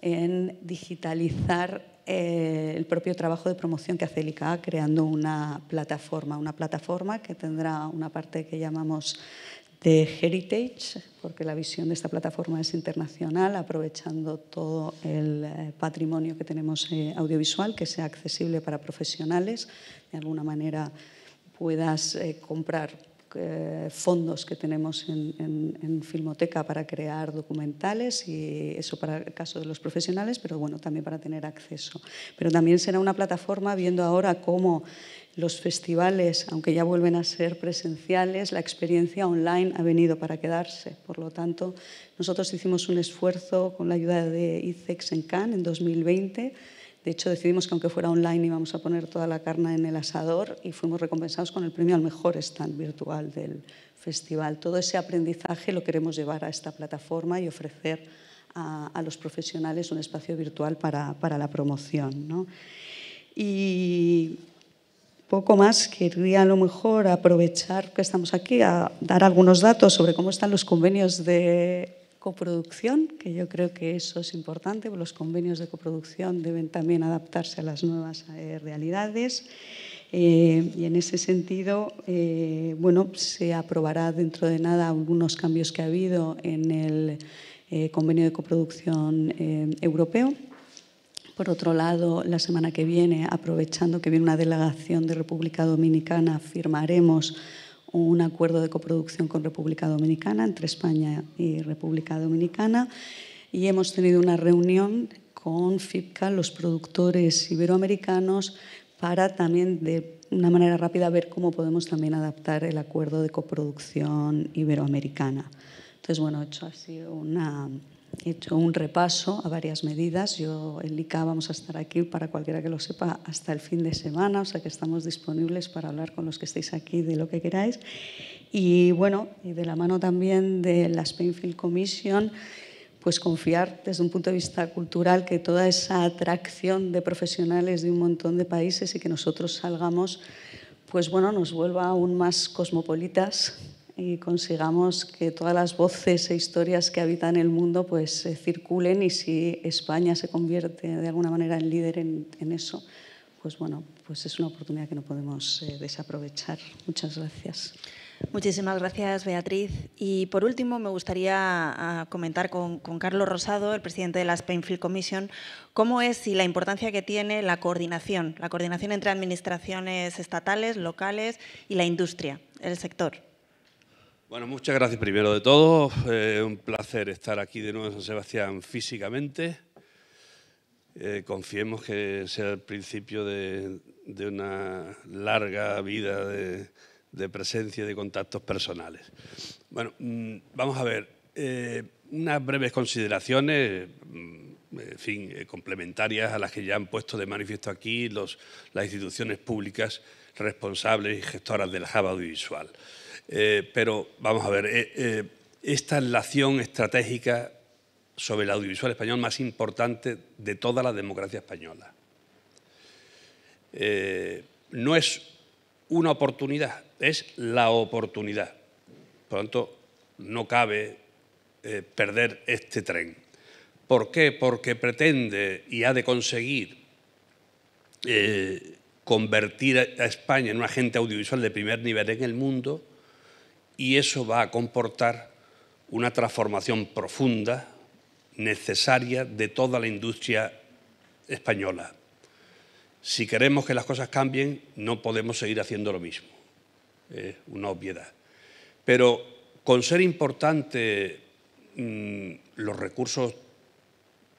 en digitalizar eh, el propio trabajo de promoción que hace el ICA creando una plataforma, una plataforma que tendrá una parte que llamamos de heritage, porque la visión de esta plataforma es internacional, aprovechando todo el eh, patrimonio que tenemos eh, audiovisual, que sea accesible para profesionales, de alguna manera puedas comprar eh, fondos que tenemos en, en, Filmoteca para crear documentales y eso para el caso de los profesionales, pero bueno, también para tener acceso. Pero también será una plataforma viendo ahora cómo los festivales, aunque ya vuelven a ser presenciales, la experiencia online ha venido para quedarse. Por lo tanto, nosotros hicimos un esfuerzo con la ayuda de ICEX en Cannes en 2020 de hecho, decidimos que aunque fuera online íbamos a poner toda la carne en el asador y fuimos recompensados con el premio al mejor stand virtual del festival. Todo ese aprendizaje lo queremos llevar a esta plataforma y ofrecer a, los profesionales un espacio virtual para, la promoción. Y poco más, quería a lo mejor aprovechar que estamos aquí a dar algunos datos sobre cómo están los convenios de coproducción, que yo creo que eso es importante, los convenios de coproducción deben también adaptarse a las nuevas eh, realidades. Eh, y en ese sentido, eh, bueno, se aprobará dentro de nada algunos cambios que ha habido en el convenio de coproducción europeo. Por otro lado, la semana que viene, aprovechando que viene una delegación de República Dominicana, firmaremos un acuerdo de coproducción con República Dominicana, entre España y República Dominicana, y hemos tenido una reunión con FIPCA, los productores iberoamericanos, para también de una manera rápida ver cómo podemos también adaptar el acuerdo de coproducción iberoamericana. Entonces, bueno, he ha sido una, He hecho un repaso a varias medidas. Yo en LICA vamos a estar aquí, para cualquiera que lo sepa, hasta el fin de semana, o sea que estamos disponibles para hablar con los que estéis aquí de lo que queráis. Y bueno, y de la mano también de la Springfield Commission, pues confiar desde un punto de vista cultural que toda esa atracción de profesionales de un montón de países y que nosotros salgamos, pues bueno, nos vuelva aún más cosmopolitas y consigamos que todas las voces e historias que habitan el mundo pues circulen y si España se convierte de alguna manera en líder en, eso, pues bueno, pues es una oportunidad que no podemos eh, desaprovechar. Muchas gracias. Muchísimas gracias, Beatriz. Y por último, me gustaría ah, comentar con, con, Carlos Rosado, el presidente de la Spainfield Commission, cómo es y la importancia que tiene la coordinación, la coordinación entre administraciones estatales, locales y la industria, el sector. Bueno, muchas gracias primero de todo. Eh, un placer estar aquí de nuevo en San Sebastián físicamente. Eh, confiemos que sea el principio de, una larga vida de, presencia y de contactos personales. Bueno, mm, vamos a ver, eh, unas breves consideraciones, mm, en fin, eh, complementarias a las que ya han puesto de manifiesto aquí los, las instituciones públicas responsables y gestoras del Java audiovisual. Eh, pero vamos a ver, eh, eh, esta es la acción estratégica sobre el audiovisual español más importante de toda la democracia española. no es una oportunidad, es la oportunidad. Por lo tanto, no cabe perder este tren. ¿Por qué? Porque pretende y ha de conseguir convertir a España en un agente audiovisual de primer nivel en el mundo y eso va a comportar una transformación profunda, necesaria, de toda la industria española. Si queremos que las cosas cambien, no podemos seguir haciendo lo mismo. Es una obviedad. Pero con ser importante mm, los recursos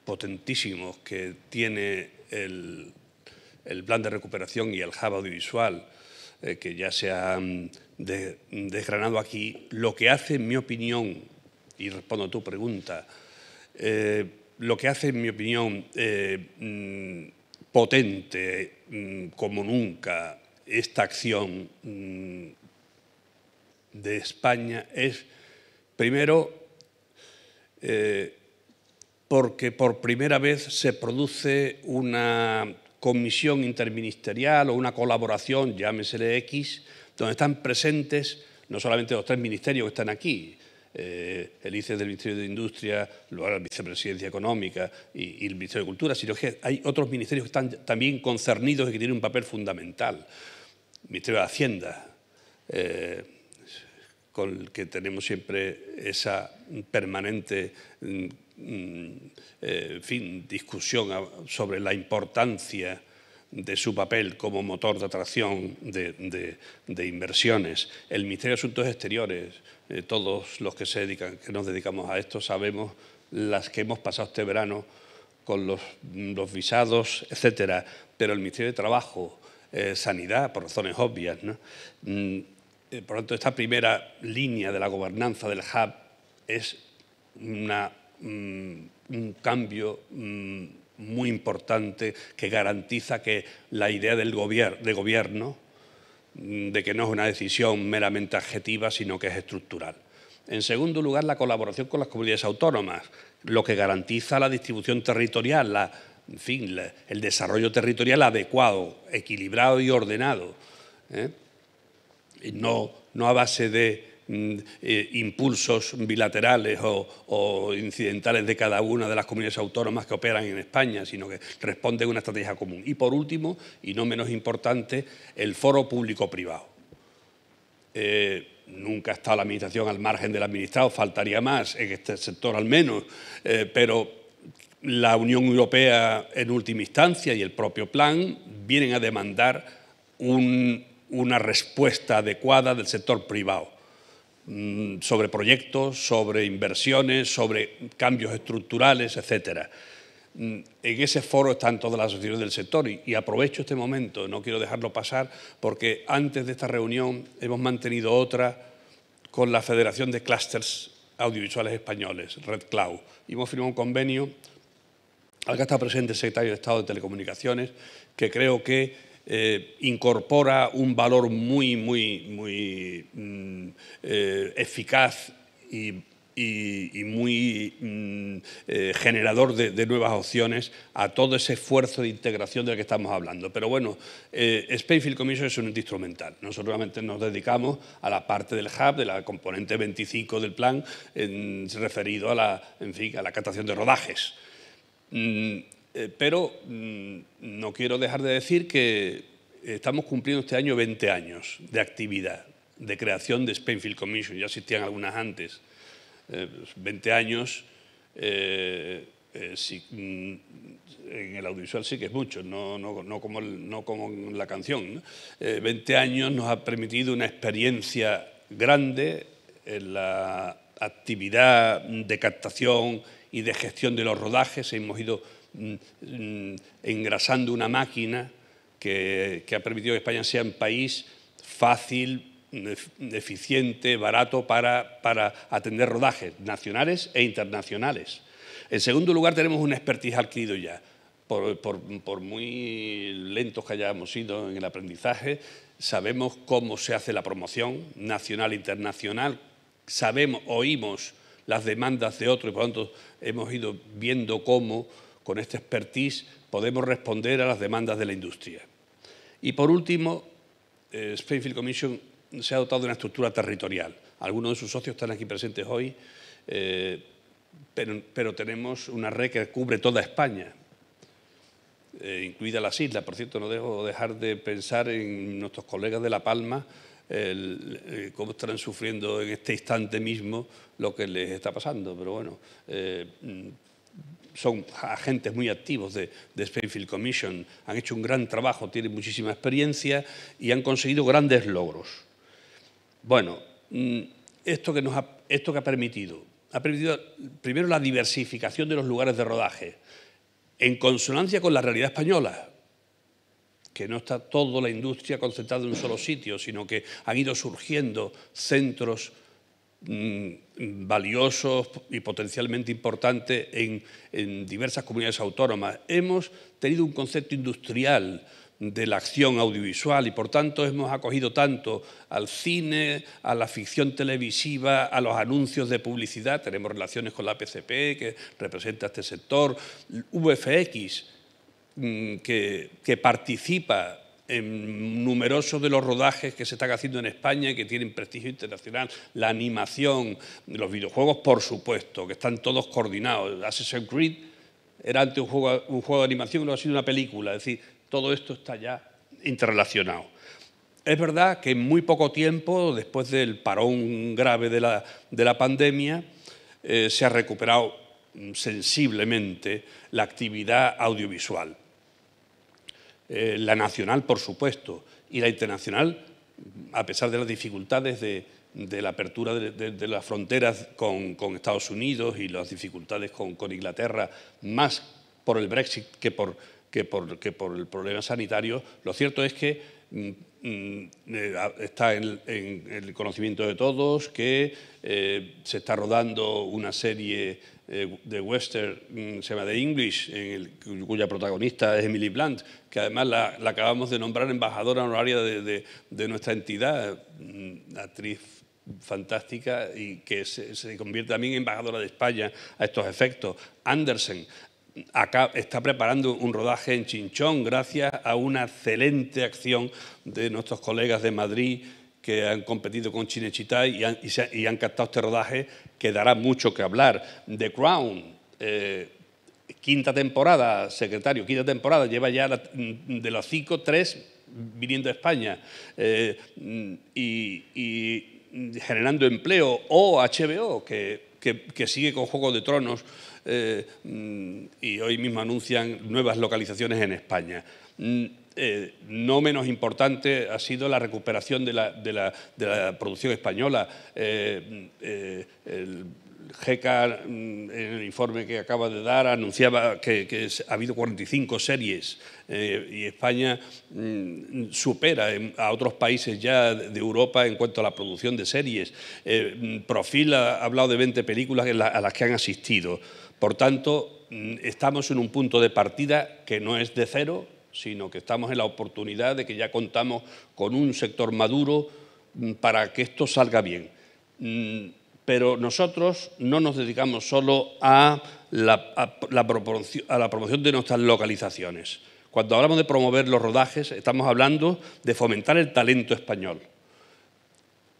potentísimos que tiene el, el plan de recuperación y el hub audiovisual eh, que ya se ha mm, mm, desgranado aquí, lo que hace, en mi opinión, y respondo a tu pregunta, eh, lo que hace, en mi opinión, eh, mm, potente como nunca esta acción de España es, primero, porque por primera vez se produce una comisión interministerial o una colaboración, llámesele X, donde están presentes no solamente los tres ministerios que están aquí, eh, el ICE del Ministerio de Industria, luego la Vicepresidencia Económica y, el Ministerio de Cultura, sino que hay otros ministerios que están también concernidos y que tienen un papel fundamental. El Ministerio de Hacienda, eh, con el que tenemos siempre esa permanente mm, Mm, eh, en fin, discusión sobre la importancia de su papel como motor de atracción de, inversiones. El Ministerio de Asuntos Exteriores, eh, todos los que, se dedican, que nos dedicamos a esto sabemos las que hemos pasado este verano con los, visados, etcétera, pero el Ministerio de Trabajo, eh, Sanidad, por razones obvias. Mm, por tanto, esta primera línea de la gobernanza del hub es una Mm, un cambio mm, muy importante que garantiza que la idea del de gobierno, mm, de que no es una decisión meramente adjetiva, sino que es estructural. En segundo lugar, la colaboración con las comunidades autónomas, lo que garantiza la distribución territorial, la, en fin, el desarrollo territorial adecuado, equilibrado y ordenado. ¿eh? no, no a base de Mm, eh, impulsos bilaterales o, incidentales de cada una de las comunidades autónomas que operan en España, sino que responde a una estrategia común. Y por último, y no menos importante, el foro público-privado. nunca eh, nunca está la Administración al margen del administrado, faltaría más, en este sector al menos, eh, pero la Unión Europea en última instancia y el propio plan vienen a demandar una respuesta adecuada del sector privado. Mm, sobre proyectos, sobre inversiones, sobre cambios estructurales, etcétera. Mm, en ese foro están todas las asociaciones del sector y, aprovecho este momento, no quiero dejarlo pasar, porque antes de esta reunión hemos mantenido otra con la Federación de Clusters Audiovisuales Españoles, Red Cloud, y hemos firmado un convenio al que está presente el secretario de Estado de Telecomunicaciones, que creo que eh, incorpora un valor muy, muy, muy mm, eh, eficaz y muy mm, eh, generador de, nuevas opciones a todo ese esfuerzo de integración del que estamos hablando. Pero bueno, Spacefield Commission es un instrumental. Nosotros realmente nos dedicamos a la parte del hub, de la componente 25 del plan, referido a la, en la captación de rodajes. Mm, eh, pero mm, no quiero dejar de decir que estamos cumpliendo este año 20 años de actividad, de creación de Spainfield Commission, ya existían algunas antes, 20 eh, pues, años, eh, mm, en el audiovisual sí que es mucho, no, como, en no como, la canción. 20 años nos ha permitido una experiencia grande en la actividad de captación y de gestión de los rodajes, hemos ido Mm, mm, engrasando una máquina que, ha permitido que España sea un país fácil, eficiente, barato para, atender rodajes nacionales e internacionales. En segundo lugar, tenemos un expertise adquirido ya. Por, por, muy lentos que hayamos sido en el aprendizaje, sabemos cómo se hace la promoción nacional e internacional, sabemos, oímos las demandas de otros y por lo tanto hemos ido viendo cómo con esta expertise podemos responder a las demandas de la industria. Y por último, Spainfield eh, Springfield Commission se ha dotado de una estructura territorial. Algunos de sus socios están aquí presentes hoy, eh, pero, tenemos una red que cubre toda España, eh, incluida las islas. Por cierto, no dejo dejar de pensar en nuestros colegas de La Palma, cómo están sufriendo en este instante mismo lo que les está pasando. Pero bueno, son agentes muy activos de, de Spainfield Commission, han hecho un gran trabajo, tienen muchísima experiencia y han conseguido grandes logros. Bueno, mm, esto que, esto que ha permitido, ha permitido primero la diversificación de los lugares de rodaje, en consonancia con la realidad española, que no está toda la industria concentrada en un solo sitio, sino que han ido surgiendo centros Mm, valiosos y potencialmente importantes en, diversas comunidades autónomas. Hemos tenido un concepto industrial de la acción audiovisual y por tanto hemos acogido tanto al cine, a la ficción televisiva, a los anuncios de publicidad, tenemos relaciones con la PCP que representa este sector, VFX mm, que participa en em, numerosos de los rodajes que se están haciendo en España y que tienen prestigio internacional, la animación, los videojuegos, por supuesto, que están todos coordinados. Assassin's Creed era antes un juego, un juego de animación, luego ha sido una película, es decir, todo esto está ya interrelacionado. Es verdad que en muy poco tiempo, después del parón grave de la, pandemia, eh, se ha recuperado sensiblemente la actividad audiovisual. Eh, la nacional, por supuesto, y la internacional, a pesar de las dificultades de, la apertura de, las fronteras con, Estados Unidos y las dificultades con, Inglaterra, más por el Brexit que por el problema sanitario, lo cierto es que Mm, mm, eh, está en, el conocimiento de todos que eh, se está rodando una serie eh, de western, mm, se llama The English, en el, cuya protagonista es Emily Blunt, que además la, acabamos de nombrar embajadora honoraria de, nuestra entidad, actriz fantástica y que se, se, convierte también en embajadora de España a estos efectos. Andersen, acá está preparando un rodaje en Chinchón gracias a una excelente acción de nuestros colegas de Madrid que han competido con Chinechita y han, y han captado este rodaje que dará mucho que hablar. The Crown, eh, quinta temporada, secretario, quinta temporada, lleva ya de las cinco, tres viniendo a España eh, y, generando empleo, o HBO, que sigue con Juego de Tronos eh, mm, y hoy mismo anuncian nuevas localizaciones en España. Mm, eh, no menos importante ha sido la recuperación de la, producción española. Eh, mm, el, GECA, en el informe que acaba de dar, anunciaba que, ha habido 45 series y España supera a otros países ya de Europa en cuanto a la producción de series. Profil ha hablado de 20 películas a las que han asistido. Por tanto, estamos en un punto de partida que no es de cero, sino que estamos en la oportunidad de que ya contamos con un sector maduro mm, para que esto salga bien. Mm, pero nosotros no nos dedicamos solo a la, promoción, promoción de nuestras localizaciones. Cuando hablamos de promover los rodajes, estamos hablando de fomentar el talento español,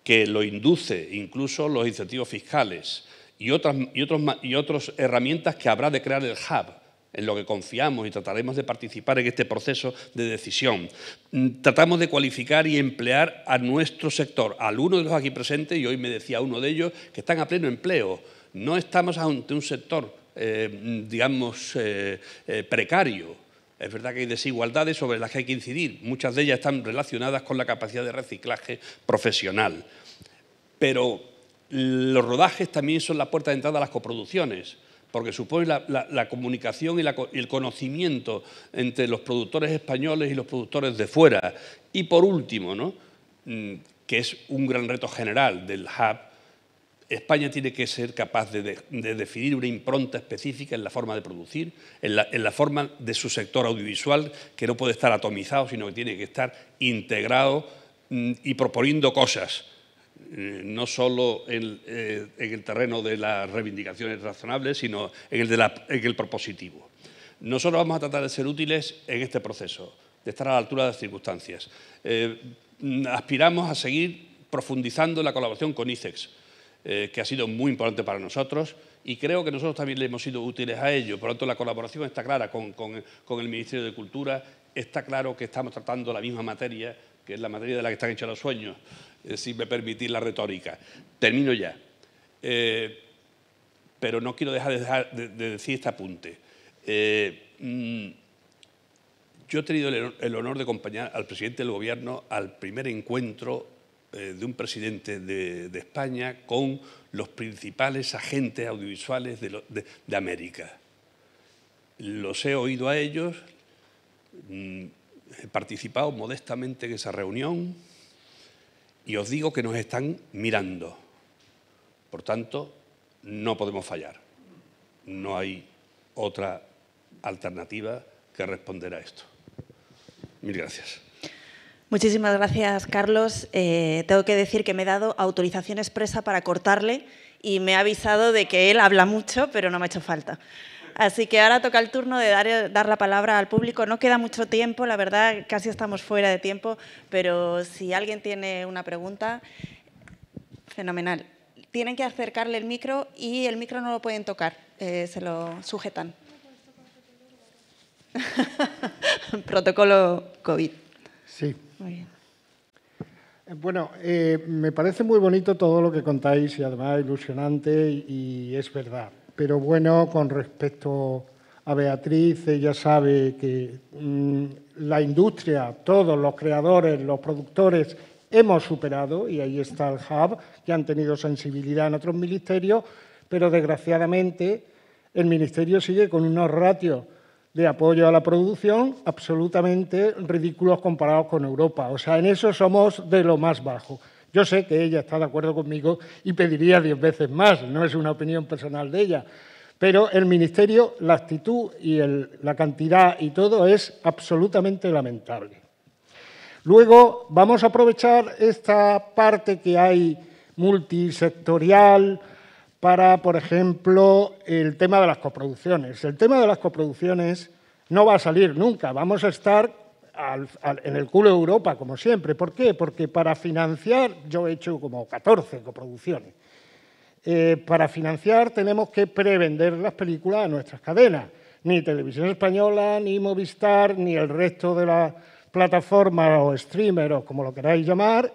que lo induce incluso los incentivos fiscales, y otras, y otros, y otras herramientas que habrá de crear el hub en lo que confiamos y trataremos de participar en este proceso de decisión. Mm, tratamos de cualificar y emplear a nuestro sector, al uno de los aquí presentes, y hoy me decía uno de ellos, que están a pleno empleo. No estamos ante un sector, eh, digamos, eh, eh, precario. Es verdad que hay desigualdades sobre las que hay que incidir. Muchas de ellas están relacionadas con la capacidad de reciclaje profesional. Pero los rodajes también son la puerta de entrada a las coproducciones porque supone la, comunicación y, el conocimiento entre los productores españoles y los productores de fuera. Y por último, mm, que es un gran reto general del hub, España tiene que ser capaz de, definir una impronta específica en la forma de producir, en la, forma de su sector audiovisual, que no puede estar atomizado, sino que tiene que estar integrado mm, y proponiendo cosas eh, no solo eh, en, el terreno de las reivindicaciones razonables, sino en el, de el propositivo. Nosotros vamos a tratar de ser útiles en este proceso, de estar a la altura de las circunstancias. Eh, aspiramos a seguir profundizando la colaboración con ICEX, que ha sido muy importante para nosotros y creo que nosotros también le hemos sido útiles a ello. Por lo tanto, la colaboración está clara con, con el Ministerio de Cultura, está claro que estamos tratando la misma materia que es la materia de la que están hechos los sueños, si me permitís la retórica. Termino ya. Eh, pero no quiero dejar de, decir este apunte. Eh, mm, yo he tenido el, honor de acompañar al presidente del gobierno al primer encuentro eh, de un presidente de, España con los principales agentes audiovisuales de América. Los he oído a ellos, mm, He participado modestamente en esa reunión y os digo que nos están mirando. Por tanto, no podemos fallar. No hay otra alternativa que responder a esto. Mil gracias. Muchísimas gracias, Carlos. Eh, tengo que decir que me he dado autorización expresa para cortarle y me ha avisado de que él habla mucho, pero no me ha hecho falta. Así que ahora toca el turno de dar, la palabra al público. No queda mucho tiempo, la verdad, casi estamos fuera de tiempo, pero si alguien tiene una pregunta, fenomenal. Tienen que acercarle el micro y el micro no lo pueden tocar, eh, se lo sujetan. Protocolo COVID. Sí. Eh, bueno, eh, me parece muy bonito todo lo que contáis y además ilusionante y es verdad pero bueno, con respecto a Beatriz, ella sabe que mm, la industria, todos los creadores, los productores, hemos superado, y ahí está el hub, que han tenido sensibilidad en otros ministerios, pero desgraciadamente el ministerio sigue con unos ratios de apoyo a la producción absolutamente ridículos comparados con Europa. O sea, en eso somos de lo más bajo. Yo sé que ella está de acuerdo conmigo y pediría diez veces más, no es una opinión personal de ella. Pero el ministerio, la actitud y la cantidad y todo es absolutamente lamentable. Luego vamos a aprovechar esta parte que hay multisectorial para, por ejemplo, el tema de las coproducciones. El tema de las coproducciones no va a salir nunca. Vamos a estar en el culo de Europa, como siempre. ¿Por qué? Porque para financiar, yo he hecho como 14 coproducciones, eh, para financiar tenemos que prevender las películas a nuestras cadenas. Ni Televisión Española, ni Movistar, ni el resto de las plataformas o streamers, o como lo queráis llamar,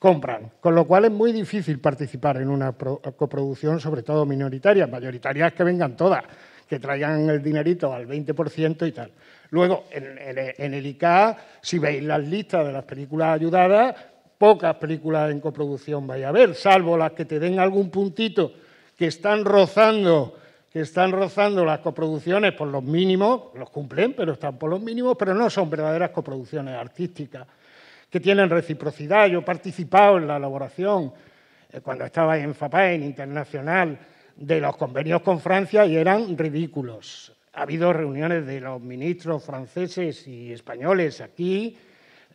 compran. Con lo cual es muy difícil participar en una coproducción, sobre todo minoritaria. es que vengan todas, que traigan el dinerito al 20% y tal. Luego, en, el ICA, si veis las listas de las películas ayudadas, pocas películas en coproducción vais a ver, salvo las que te den algún puntito que están rozando que están rozando las coproducciones por los mínimos, los cumplen, pero están por los mínimos, pero no son verdaderas coproducciones artísticas, que tienen reciprocidad. Yo he participado en la elaboración, eh, cuando estaba en en Internacional, de los convenios con Francia y eran ridículos ha habido reuniones de los ministros franceses y españoles aquí,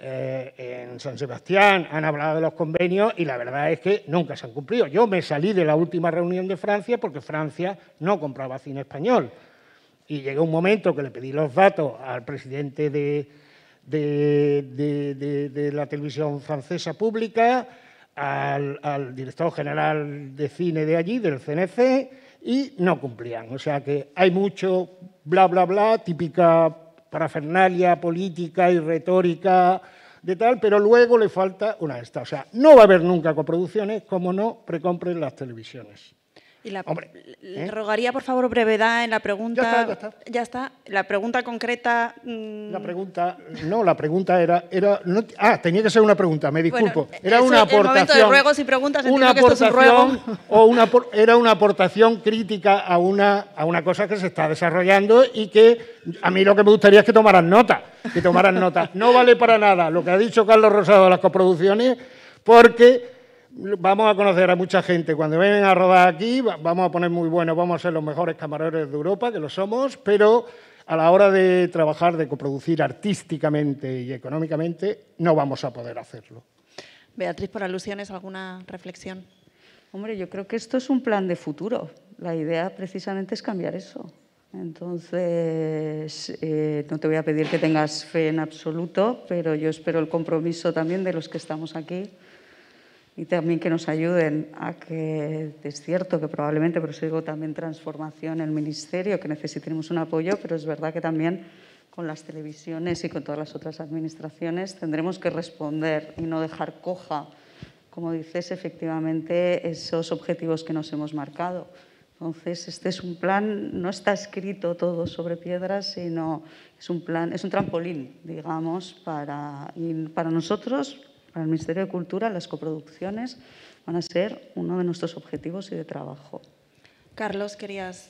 eh, en San Sebastián, han hablado de los convenios y la verdad es que nunca se han cumplido. Yo me salí de la última reunión de Francia porque Francia no compraba cine español. Y llegó un momento que le pedí los datos al presidente de, la televisión francesa pública, al, al director general de cine de allí, del CNC, y no cumplían. O sea que hay mucho bla, bla, bla, típica parafernalia política y retórica de tal, pero luego le falta una de estas. O sea, no va a haber nunca coproducciones, como no precompren las televisiones. Y la, ¿eh? rogaría, por favor, brevedad en la pregunta. Ya está, ya está. La pregunta concreta. Mm. La pregunta, no, la pregunta era. era ah, tenía que ser una pregunta, me disculpo. Eh, era una aportación. El momento de ruegos y preguntas, una que esto es un ruego. O una, era una aportación crítica a una, a una cosa que se está desarrollando y que a mí lo que me gustaría es que tomaran nota. Que tomaran nota. No vale para nada lo que ha dicho Carlos Rosado de las coproducciones, porque vamos a conocer a mucha gente. Cuando vengan a rodar aquí, vamos a poner muy bueno, vamos a ser los mejores camareros de Europa, que lo somos, pero a la hora de trabajar, de coproducir artísticamente y económicamente, no vamos a poder hacerlo. Beatriz, por alusiones, ¿alguna reflexión? Hombre, yo creo que esto es un plan de futuro. La idea precisamente es cambiar eso. Entonces, eh, no te voy a pedir que tengas fe en absoluto, pero yo espero el compromiso también de los que estamos aquí y también que nos ayuden a que, es cierto que probablemente, pero también transformación en el Ministerio, que necesitemos un apoyo, pero es verdad que también con las televisiones y con todas las otras administraciones tendremos que responder y no dejar coja, como dices, efectivamente esos objetivos que nos hemos marcado. Entonces, este es un plan, no está escrito todo sobre piedras, sino es un plan, es un trampolín, digamos, para, para nosotros, para el Ministerio de Cultura, las coproducciones van a ser uno de nuestros objetivos y de trabajo. Carlos, querías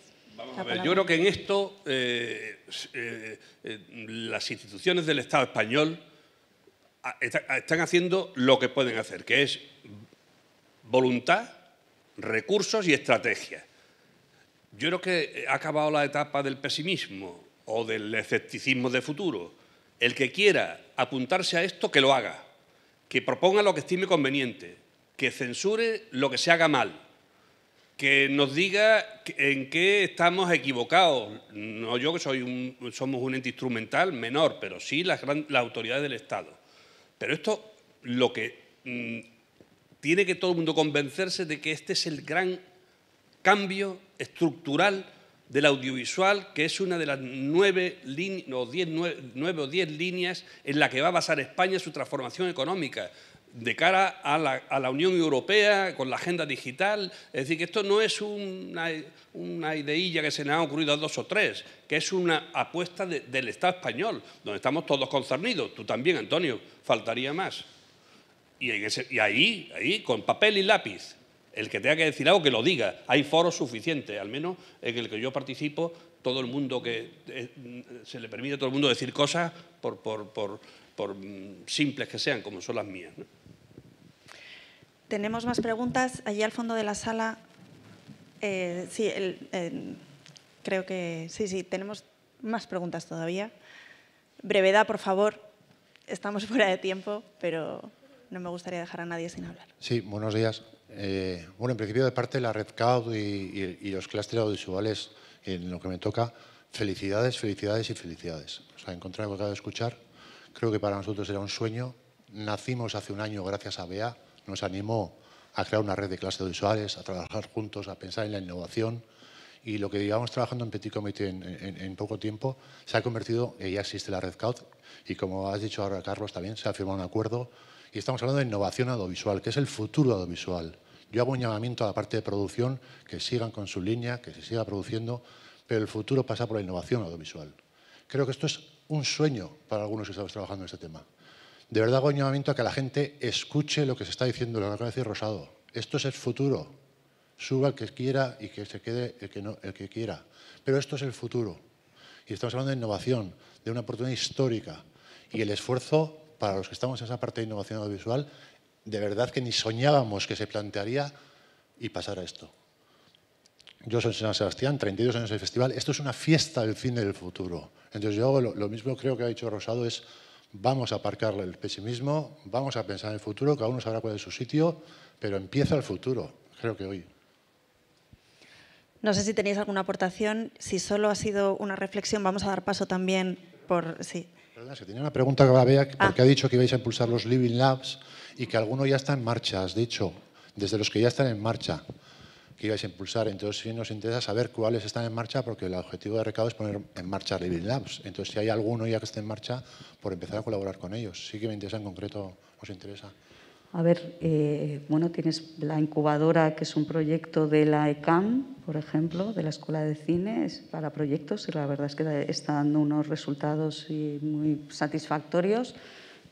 yo creo que en esto eh, eh, eh, las instituciones del Estado español están haciendo lo que pueden hacer, que es voluntad, recursos y estrategia. Yo creo que ha acabado la etapa del pesimismo o del escepticismo de futuro. El que quiera apuntarse a esto, que lo haga que proponga lo que estime conveniente, que censure lo que se haga mal, que nos diga en qué estamos equivocados. No yo que soy un, somos un ente instrumental menor, pero sí las, gran, autoridades del Estado. Pero esto lo que mm, tiene que todo el mundo convencerse de que este es el gran cambio estructural del audiovisual, que es una de las nueve, o diez, nueve, o líneas en la que va a basar España su transformación económica de cara a la, Unión Europea, con la agenda digital. Es decir, que esto no es una, ideilla que se nos ha ocurrido a dos o tres, que es una apuesta del Estado español, donde estamos todos concernidos. Tú también, Antonio, faltaría más. Y, y ahí, ahí, con papel y lápiz, el que tenga que decir algo, que lo diga. Hay foros suficientes, al menos en el que yo participo, todo el mundo que eh, se le permite a todo el mundo decir cosas por, mm, simples que sean, como son las mías. Tenemos más preguntas. Allí al fondo de la sala, eh, sí, eh, creo que sí, sí, tenemos más preguntas todavía. Brevedad, por favor. Estamos fuera de tiempo, pero no me gustaría dejar a nadie sin hablar. Sí, buenos días. Eh, bueno, en principio de parte de la Red Cloud y, los clústeres audiovisuales, en lo que me toca, felicidades, felicidades y felicidades. O sea, en contra de lo que acabo de escuchar, creo que para nosotros era un sueño. Nacimos hace un año gracias a BEA, nos animó a crear una red de clústeres audiovisuales, a trabajar juntos, a pensar en la innovación. Y lo que llevamos trabajando en Petit Comité en, en poco tiempo se ha convertido, eh, ya existe la Red Cloud, y como has dicho ahora Carlos también, se ha firmado un acuerdo y estamos hablando de innovación audiovisual, que es el futuro audiovisual. Yo hago un llamamiento a la parte de producción, que sigan con su línea, que se siga produciendo, pero el futuro pasa por la innovación audiovisual. Creo que esto es un sueño para algunos que estamos trabajando en este tema. De verdad hago un llamamiento a que la gente escuche lo que se está diciendo, lo que acaba de Rosado. Esto es el futuro. Suba el que quiera y que se quede el que, no, el que quiera. Pero esto es el futuro. Y estamos hablando de innovación, de una oportunidad histórica. Y el esfuerzo para los que estamos en esa parte de innovación audiovisual, de verdad que ni soñábamos que se plantearía y pasara esto. Yo soy San Sebastián, 32 años del festival. Esto es una fiesta del fin del futuro. Entonces yo lo, lo mismo creo que ha dicho Rosado es vamos a aparcar el pesimismo, vamos a pensar en el futuro, cada uno sabrá cuál es su sitio, pero empieza el futuro, creo que hoy. No sé si tenéis alguna aportación, si solo ha sido una reflexión, vamos a dar paso también por... Sí tenía una pregunta que había, ah. porque ha dicho que ibais a impulsar los Living Labs y que alguno ya está en marcha, has dicho, desde los que ya están en marcha, que ibais a impulsar. Entonces, sí nos interesa saber cuáles están en marcha, porque el objetivo de Recado es poner en marcha Living Labs. Entonces, si hay alguno ya que esté en marcha, por empezar a colaborar con ellos. Sí que me interesa en concreto, os interesa. A ver, eh, bueno, tienes la incubadora, que es un proyecto de la ECAM, por ejemplo, de la Escuela de Cine, es para proyectos y la verdad es que está dando unos resultados muy satisfactorios.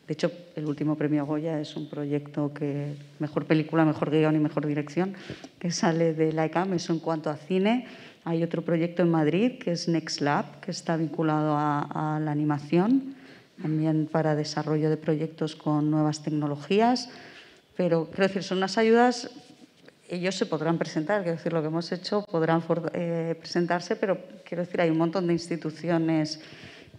De hecho, el último premio Goya es un proyecto que, mejor película, mejor guión y mejor dirección, que sale de la ECAM, eso en cuanto a cine. Hay otro proyecto en Madrid que es Next Lab, que está vinculado a la animación también para desarrollo de proyectos con nuevas tecnologías, pero quiero decir, son unas ayudas, ellos se podrán presentar, quiero decir, lo que hemos hecho podrán eh, presentarse, pero quiero decir, hay un montón de instituciones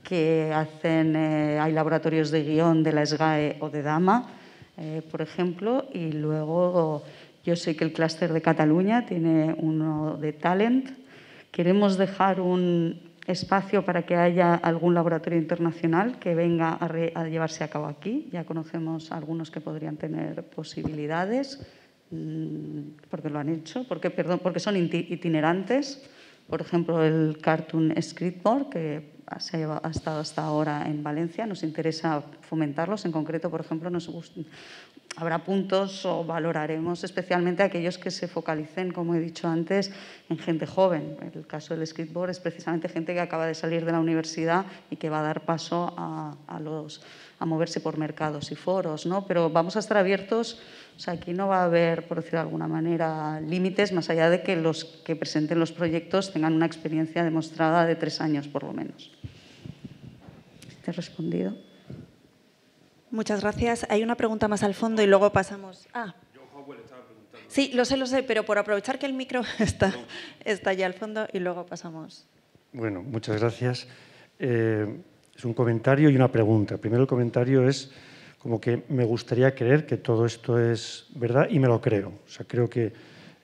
que hacen, eh, hay laboratorios de guión de la SGAE o de DAMA, eh, por ejemplo, y luego yo sé que el clúster de Cataluña tiene uno de Talent. Queremos dejar un, espacio para que haya algún laboratorio internacional que venga a, llevarse a cabo aquí. Ya conocemos algunos que podrían tener posibilidades, mm, porque lo han hecho, porque, perdón, porque son itinerantes. Por ejemplo, el Cartoon Scriptboard, que se ha, estado hasta ahora en Valencia, nos interesa fomentarlos. En concreto, por ejemplo, nos gusta… Habrá puntos o valoraremos especialmente aquellos que se focalicen, como he dicho antes, en gente joven. El caso del skateboard es precisamente gente que acaba de salir de la universidad y que va a dar paso a, los, a moverse por mercados y foros, ¿no? Pero vamos a estar abiertos, o sea, aquí no va a haber, por decirlo de alguna manera, límites, más allá de que los que presenten los proyectos tengan una experiencia demostrada de tres años, por lo menos. ¿Te he respondido? Muchas gracias. Hay una pregunta más al fondo y luego pasamos. Ah. Sí, lo sé, lo sé, pero por aprovechar que el micro está, está ya al fondo y luego pasamos. Bueno, muchas gracias. Eh, es un comentario y una pregunta. Primero el comentario es como que me gustaría creer que todo esto es verdad y me lo creo. O sea, creo que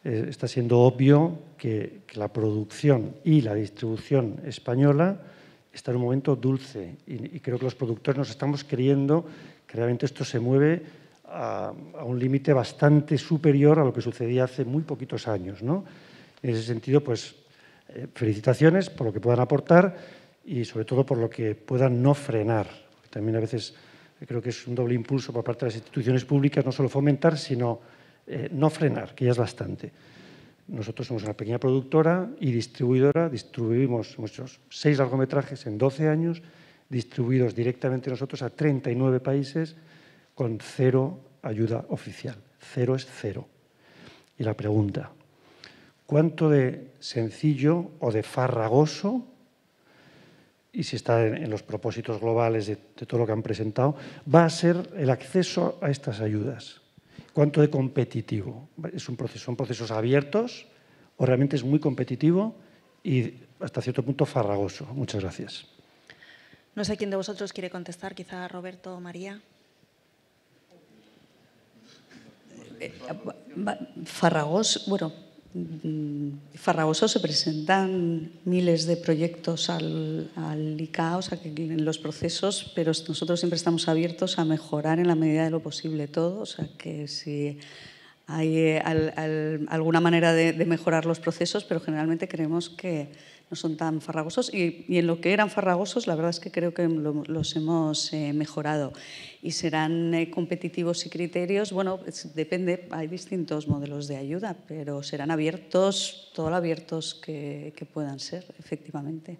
eh, está siendo obvio que, la producción y la distribución española está en un momento dulce y, y creo que los productores nos estamos creyendo realmente esto se mueve a, un límite bastante superior a lo que sucedía hace muy poquitos años. En ese sentido, pues eh, felicitaciones por lo que puedan aportar y sobre todo por lo que puedan no frenar. También a veces eh, creo que es un doble impulso por parte de las instituciones públicas, no solo fomentar, sino eh, no frenar, que ya es bastante. Nosotros somos una pequeña productora y distribuidora, distribuimos muchos, seis largometrajes en 12 años distribuidos directamente nosotros a 39 países con cero ayuda oficial. Cero es cero. Y la pregunta, ¿cuánto de sencillo o de farragoso, y si está en, los propósitos globales de, todo lo que han presentado, va a ser el acceso a estas ayudas? ¿Cuánto de competitivo? Es un proceso, ¿Son procesos abiertos o realmente es muy competitivo y hasta cierto punto farragoso? Muchas gracias. No sé quién de vosotros quiere contestar, quizá Roberto o María. Eh, Farragos, bueno, mm, Farragoso se presentan miles de proyectos al, ICAO, o sea, que en los procesos, pero nosotros siempre estamos abiertos a mejorar en la medida de lo posible todo, o sea, que si hay eh, alguna manera de, de mejorar los procesos, pero generalmente creemos que no son tan farragosos y, en lo que eran farragosos la verdad es que creo que los hemos eh, mejorado y serán eh, competitivos y criterios, bueno, depende, hay distintos modelos de ayuda, pero serán abiertos, todo lo abiertos que, puedan ser, efectivamente.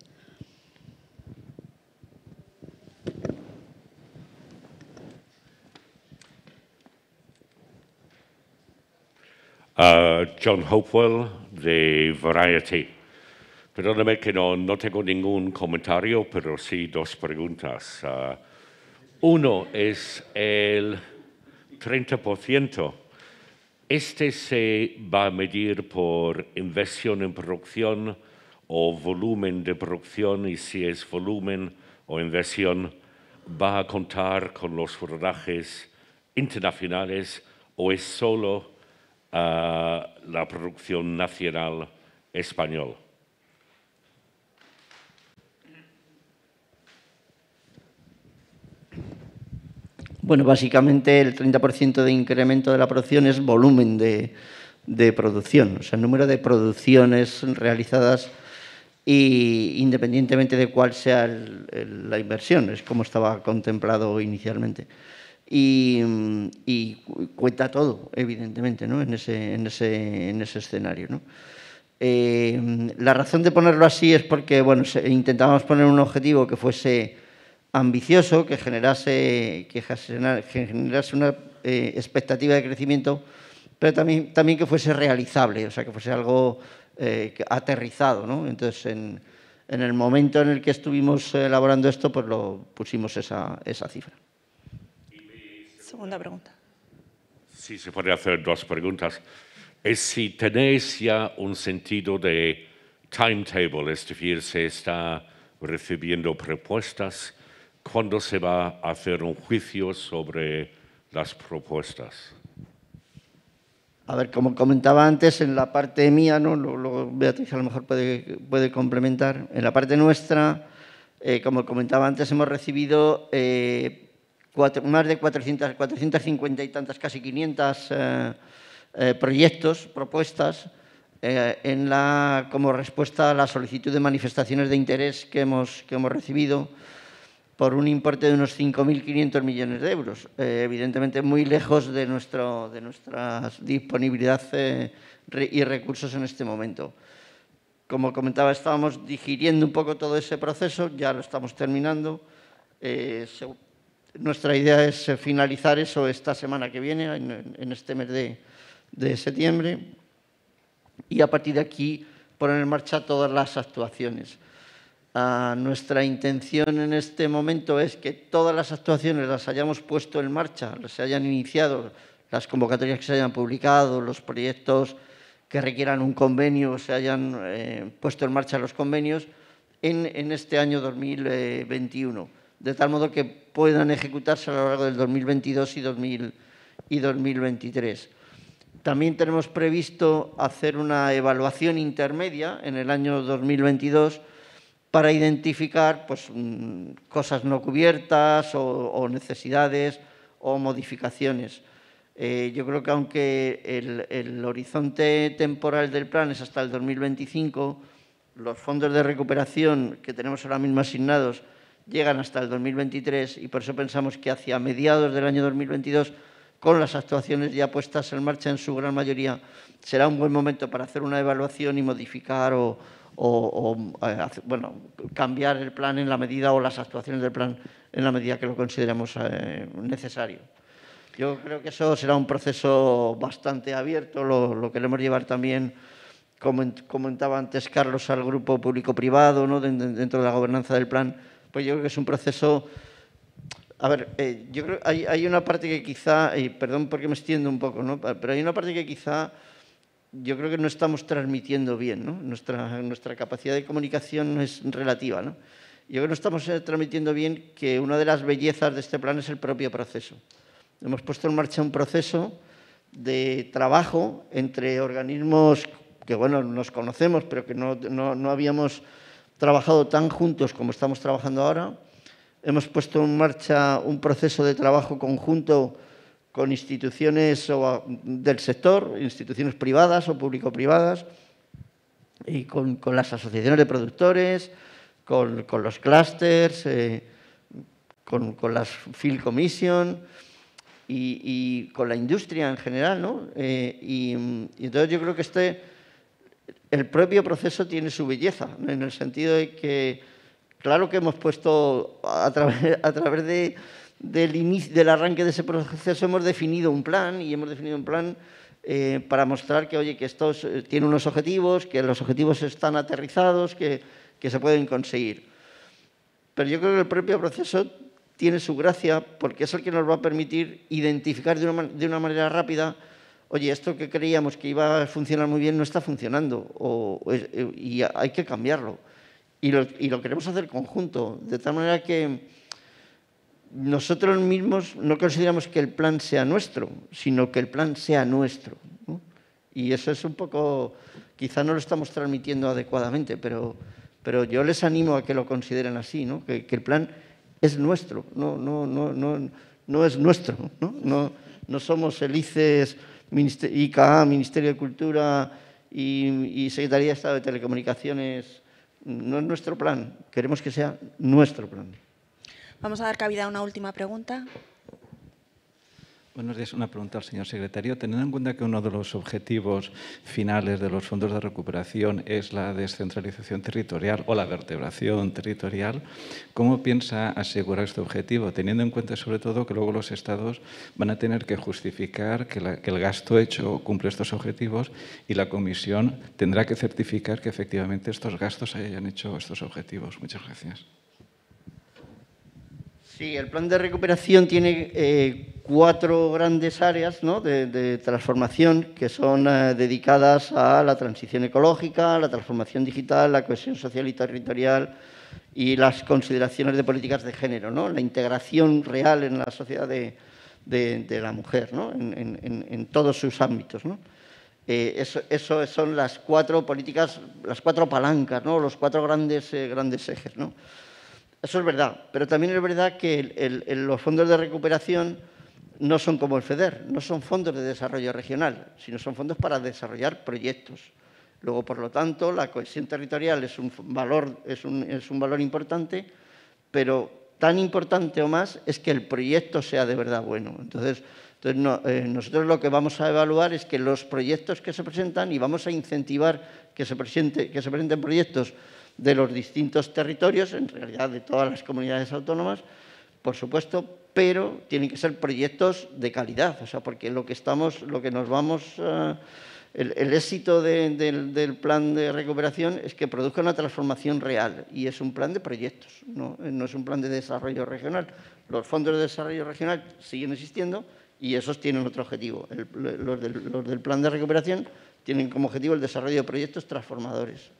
Ah, John Hopewell de Variety. Perdóname que no, no tengo ningún comentario, pero sí dos preguntas. Ah, uno es el 30%. ¿Este se va a medir por inversión en producción o volumen de producción? Y si es volumen o inversión, ¿va a contar con los rodajes internacionales o es solo ah, la producción nacional española? Bueno, básicamente el 30% de incremento de la producción es volumen de, producción, o sea, el número de producciones realizadas independientemente de cuál sea la inversión, es como estaba contemplado inicialmente. Y, cuenta todo, evidentemente, ¿no? en, ese, en, ese, en ese escenario. Eh, la razón de ponerlo así es porque bueno, intentábamos poner un objetivo que fuese ambicioso que generase, que generase una eh, expectativa de crecimiento, pero también, también que fuese realizable, o sea, que fuese algo eh, aterrizado. ¿no? Entonces, en, el momento en el que estuvimos eh, elaborando esto, pues lo pusimos esa, cifra. Segunda pregunta. Sí, se pueden hacer dos preguntas. Es si tenéis ya un sentido de timetable, es decir, se está recibiendo propuestas ¿Cuándo se va a hacer un juicio sobre las propuestas? A ver, como comentaba antes, en la parte mía, ¿no? lo Beatriz a lo mejor puede, complementar, en la parte nuestra, eh, como comentaba antes, hemos recibido eh, más de 400, 450 y tantas, casi 500 eh, proyectos, propuestas, como respuesta a la solicitud de manifestaciones de interés que hemos recibido por un importe de unos 5.500 millones de euros, eh, evidentemente muy lejos de, de nuestra disponibilidad eh, y recursos en este momento. Como comentaba, estábamos digiriendo un poco todo ese proceso, ya lo estamos terminando. Eh, nuestra idea es finalizar eso esta semana que viene, en, este mes de septiembre, y a partir de aquí poner en marcha todas las actuaciones. Ah, nuestra intención en este momento es que todas las actuaciones las hayamos puesto en marcha, se hayan iniciado, las convocatorias que se hayan publicado, los proyectos que requieran un convenio, se hayan eh, puesto en marcha los convenios en, este año 2021, de tal modo que puedan ejecutarse a lo largo del 2022 y, y 2023. También tenemos previsto hacer una evaluación intermedia en el año 2022 para identificar pues, mm, cosas no cubiertas o, necesidades o modificaciones. Eh, yo creo que aunque el, el, horizonte temporal del plan es hasta el 2025, los fondos de recuperación que tenemos ahora mismo asignados llegan hasta el 2023 y por eso pensamos que hacia mediados del año 2022, con las actuaciones ya puestas en marcha en su gran mayoría, será un buen momento para hacer una evaluación y modificar o, o, eh, bueno, cambiar el plan en la medida o las actuaciones del plan en la medida que lo consideremos eh, necesario. Yo creo que eso será un proceso bastante abierto, lo, queremos llevar también, como comentaba antes Carlos, al grupo público-privado ¿no? dentro de la gobernanza del plan, pues yo creo que es un proceso... A ver, eh, yo creo hay, hay una parte que quizá, y perdón porque me extiendo un poco, pero hay una parte que quizá yo creo que no estamos transmitiendo bien, Nuestra, nuestra capacidad de comunicación es relativa, Yo creo que no estamos eh, transmitiendo bien que una de las bellezas de este plan es el propio proceso. Hemos puesto en marcha un proceso de trabajo entre organismos que, bueno, nos conocemos, pero que no, no, no habíamos trabajado tan juntos como estamos trabajando ahora. Hemos puesto en marcha un proceso de trabajo conjunto con instituciones del sector, instituciones privadas o público-privadas, y con, las asociaciones de productores, con, los clusters, eh, con, las Field Commission y, con la industria en general. ¿no? Eh, y, entonces yo creo que este, el propio proceso tiene su belleza, en el sentido de que, claro que hemos puesto a a través de del, arranque de ese proceso hemos definido un plan y hemos definido un plan eh, para mostrar que, oye, que esto eh, tiene unos objetivos, que los objetivos están aterrizados, que, se pueden conseguir. Pero yo creo que el propio proceso tiene su gracia porque es el que nos va a permitir identificar de una, manera rápida, oye, esto que creíamos que iba a funcionar muy bien no está funcionando eh, y hay que cambiarlo. Y lo, y lo queremos hacer conjunto, de tal manera que nosotros mismos no consideramos que el plan sea nuestro, sino que el plan sea nuestro. Y eso es un poco, quizá no lo estamos transmitiendo adecuadamente, pero, yo les animo a que lo consideren así, que, el plan es nuestro, no, es nuestro. No, somos el ICES, Ministerio de Cultura y, y Secretaría de Estado de Telecomunicaciones. No es nuestro plan, queremos que sea nuestro plan. Vamos a dar cabida a una última pregunta. Buenos días. Una pregunta al señor secretario. Teniendo en cuenta que uno de los objetivos finales de los fondos de recuperación es la descentralización territorial o la vertebración territorial, ¿cómo piensa asegurar este objetivo? Teniendo en cuenta, sobre todo, que luego los estados van a tener que justificar que, que el gasto hecho cumple estos objetivos y la comisión tendrá que certificar que efectivamente estos gastos hayan hecho estos objetivos. Muchas gracias. Sí, el plan de recuperación tiene eh, cuatro grandes áreas de, transformación que son eh, dedicadas a la transición ecológica, la transformación digital, la cohesión social y territorial y las consideraciones de políticas de género, la integración real en la sociedad de, la mujer en, todos sus ámbitos. ¿no? Eh, eso, son las cuatro políticas, las cuatro palancas, los cuatro grandes, grandes ejes. ¿no? Eso es verdad, pero también es verdad que los fondos de recuperación no son como el FEDER, no son fondos de desarrollo regional, sino son fondos para desarrollar proyectos. Luego, por lo tanto, la cohesión territorial es un valor, es un, valor importante, pero tan importante o más es que el proyecto sea de verdad bueno. Entonces, eh, nosotros lo que vamos a evaluar es que los proyectos que se presentan y vamos a incentivar que se, presente, que se presenten proyectos de los distintos territorios, en realidad de todas las comunidades autónomas, por supuesto, pero tienen que ser proyectos de calidad, o sea, porque lo que estamos, lo que nos vamos, eh, el, éxito del, plan de recuperación es que produzca una transformación real y es un plan de proyectos, no, es un plan de desarrollo regional. Los fondos de desarrollo regional siguen existiendo y esos tienen otro objetivo. los del plan de recuperación tienen como objetivo el desarrollo de proyectos transformadores.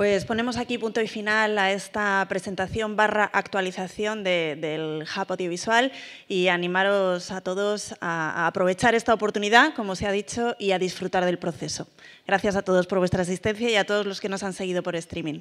Pues ponemos aquí punto y final a esta presentación barra actualización del Hub Audiovisual y animaros a todos a aprovechar esta oportunidad, como se ha dicho, y a disfrutar del proceso. Gracias a todos por vuestra asistencia y a todos los que nos han seguido por streaming.